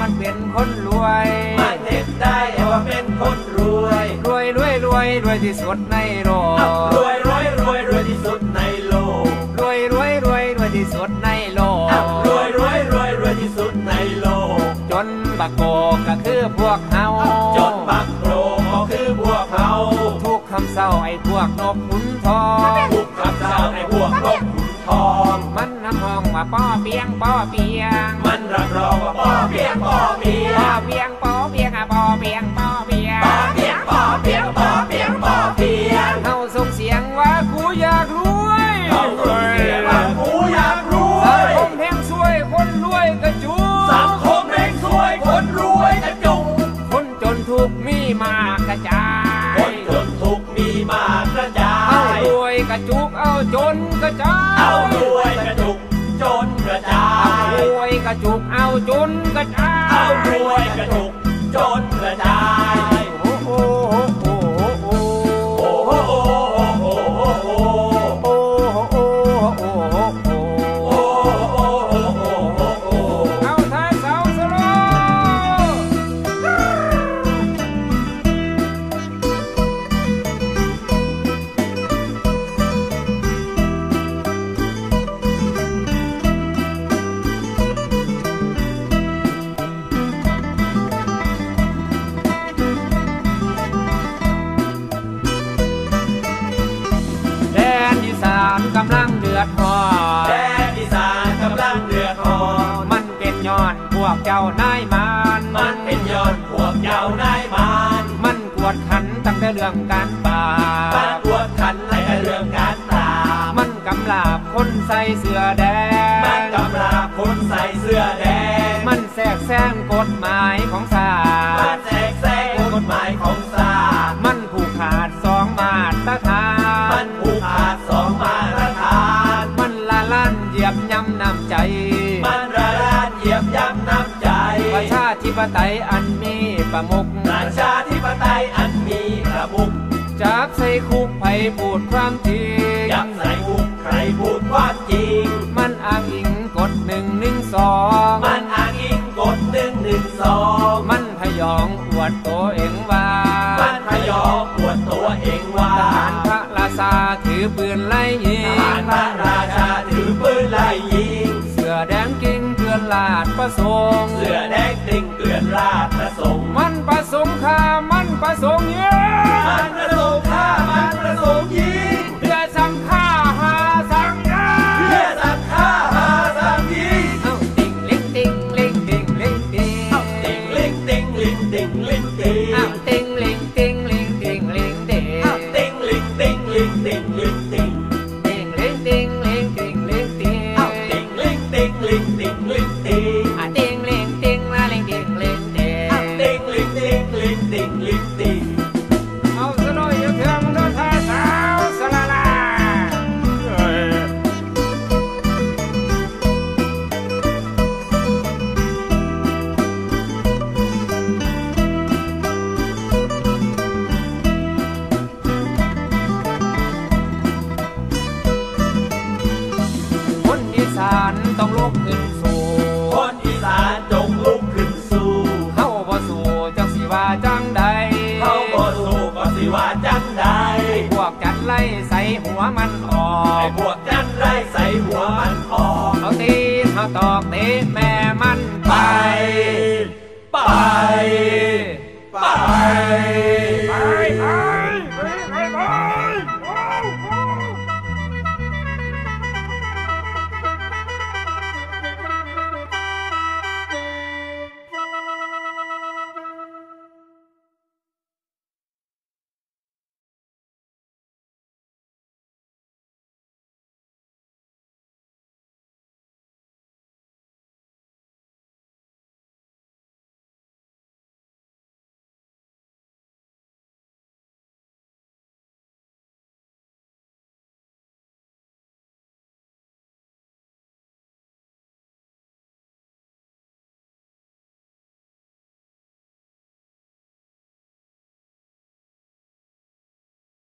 มันเป็นคนรวยมาเห็นได้ว่าเป็นคนรวย รวยรวยรวยรวยที่สุดในโลกรวยรวยรวยรวยที่สุดในโลกรวยรวยรวยรวยที่สุดในโลกรวยรวยรวยรวยที่สุดในโลก จนบักโกก็คือพวกเฮาจนบักโกก็คือพวกเฮาทุกคำเศร้าไอ้พวกนกขุนทองทุกคำเศร้าไอ้พวกนกขุนทองมันน้ำหองว่าป้อเปียง ป้อเปียงเปียงปอเปียงปอเปียงปอเปียงอะบเปียงปอเปียงปอเปียงปอเปียงปอเปียงปอเปียงเฮาส่งเสียงว่ากูอยากรวยเฮาส่งเสียงว่ากูอยากรวยสังคมแห่งสวยคนรวยกระจุงสังคมแห่งสวยคนรวยกระจุงคนจนทุกมีมากกระจายคนจนทุกมีมากกระจายเอารวยกระจุกเอาจนกระจายเอารวยกระจุกจนกระจายเอารวยกระจุกเอาจนใส่เสื้อแดงมันกำลาบคนใส่เสื้อแดง มันแทรกแซงกฎหมายของศา์มันแทรกแซงกฎหมายของศา์มันผูกขาดสองมาตรฐานมันผูกขาดสองมาตรฐาน มันละลั่นเหยียบย่ำน้ำใจ มันละลั่นเหยียบย่ำน้ำใจประชาธิปไตยอันมีประมุขประชาธิปไตยอันมีประมุขจับใส่คุกไผ่พูดความจริงจับใส่คุกสองมันอาอิงกดหนึ่งหนึ่งสอง มันพยองอวดตัวเองว่า มันพยองอวดตัวเองว่าทหารพระราชา ถือปืนไล่ยิงทหารพระราชาถือปืนไล่ยิง เสือแดงกิงเกลือนลาดประสงค์ เสือแดงกิงเกลือนลาดประสงค์ มันประสงค์ค่ะมันประสงค์เย้ I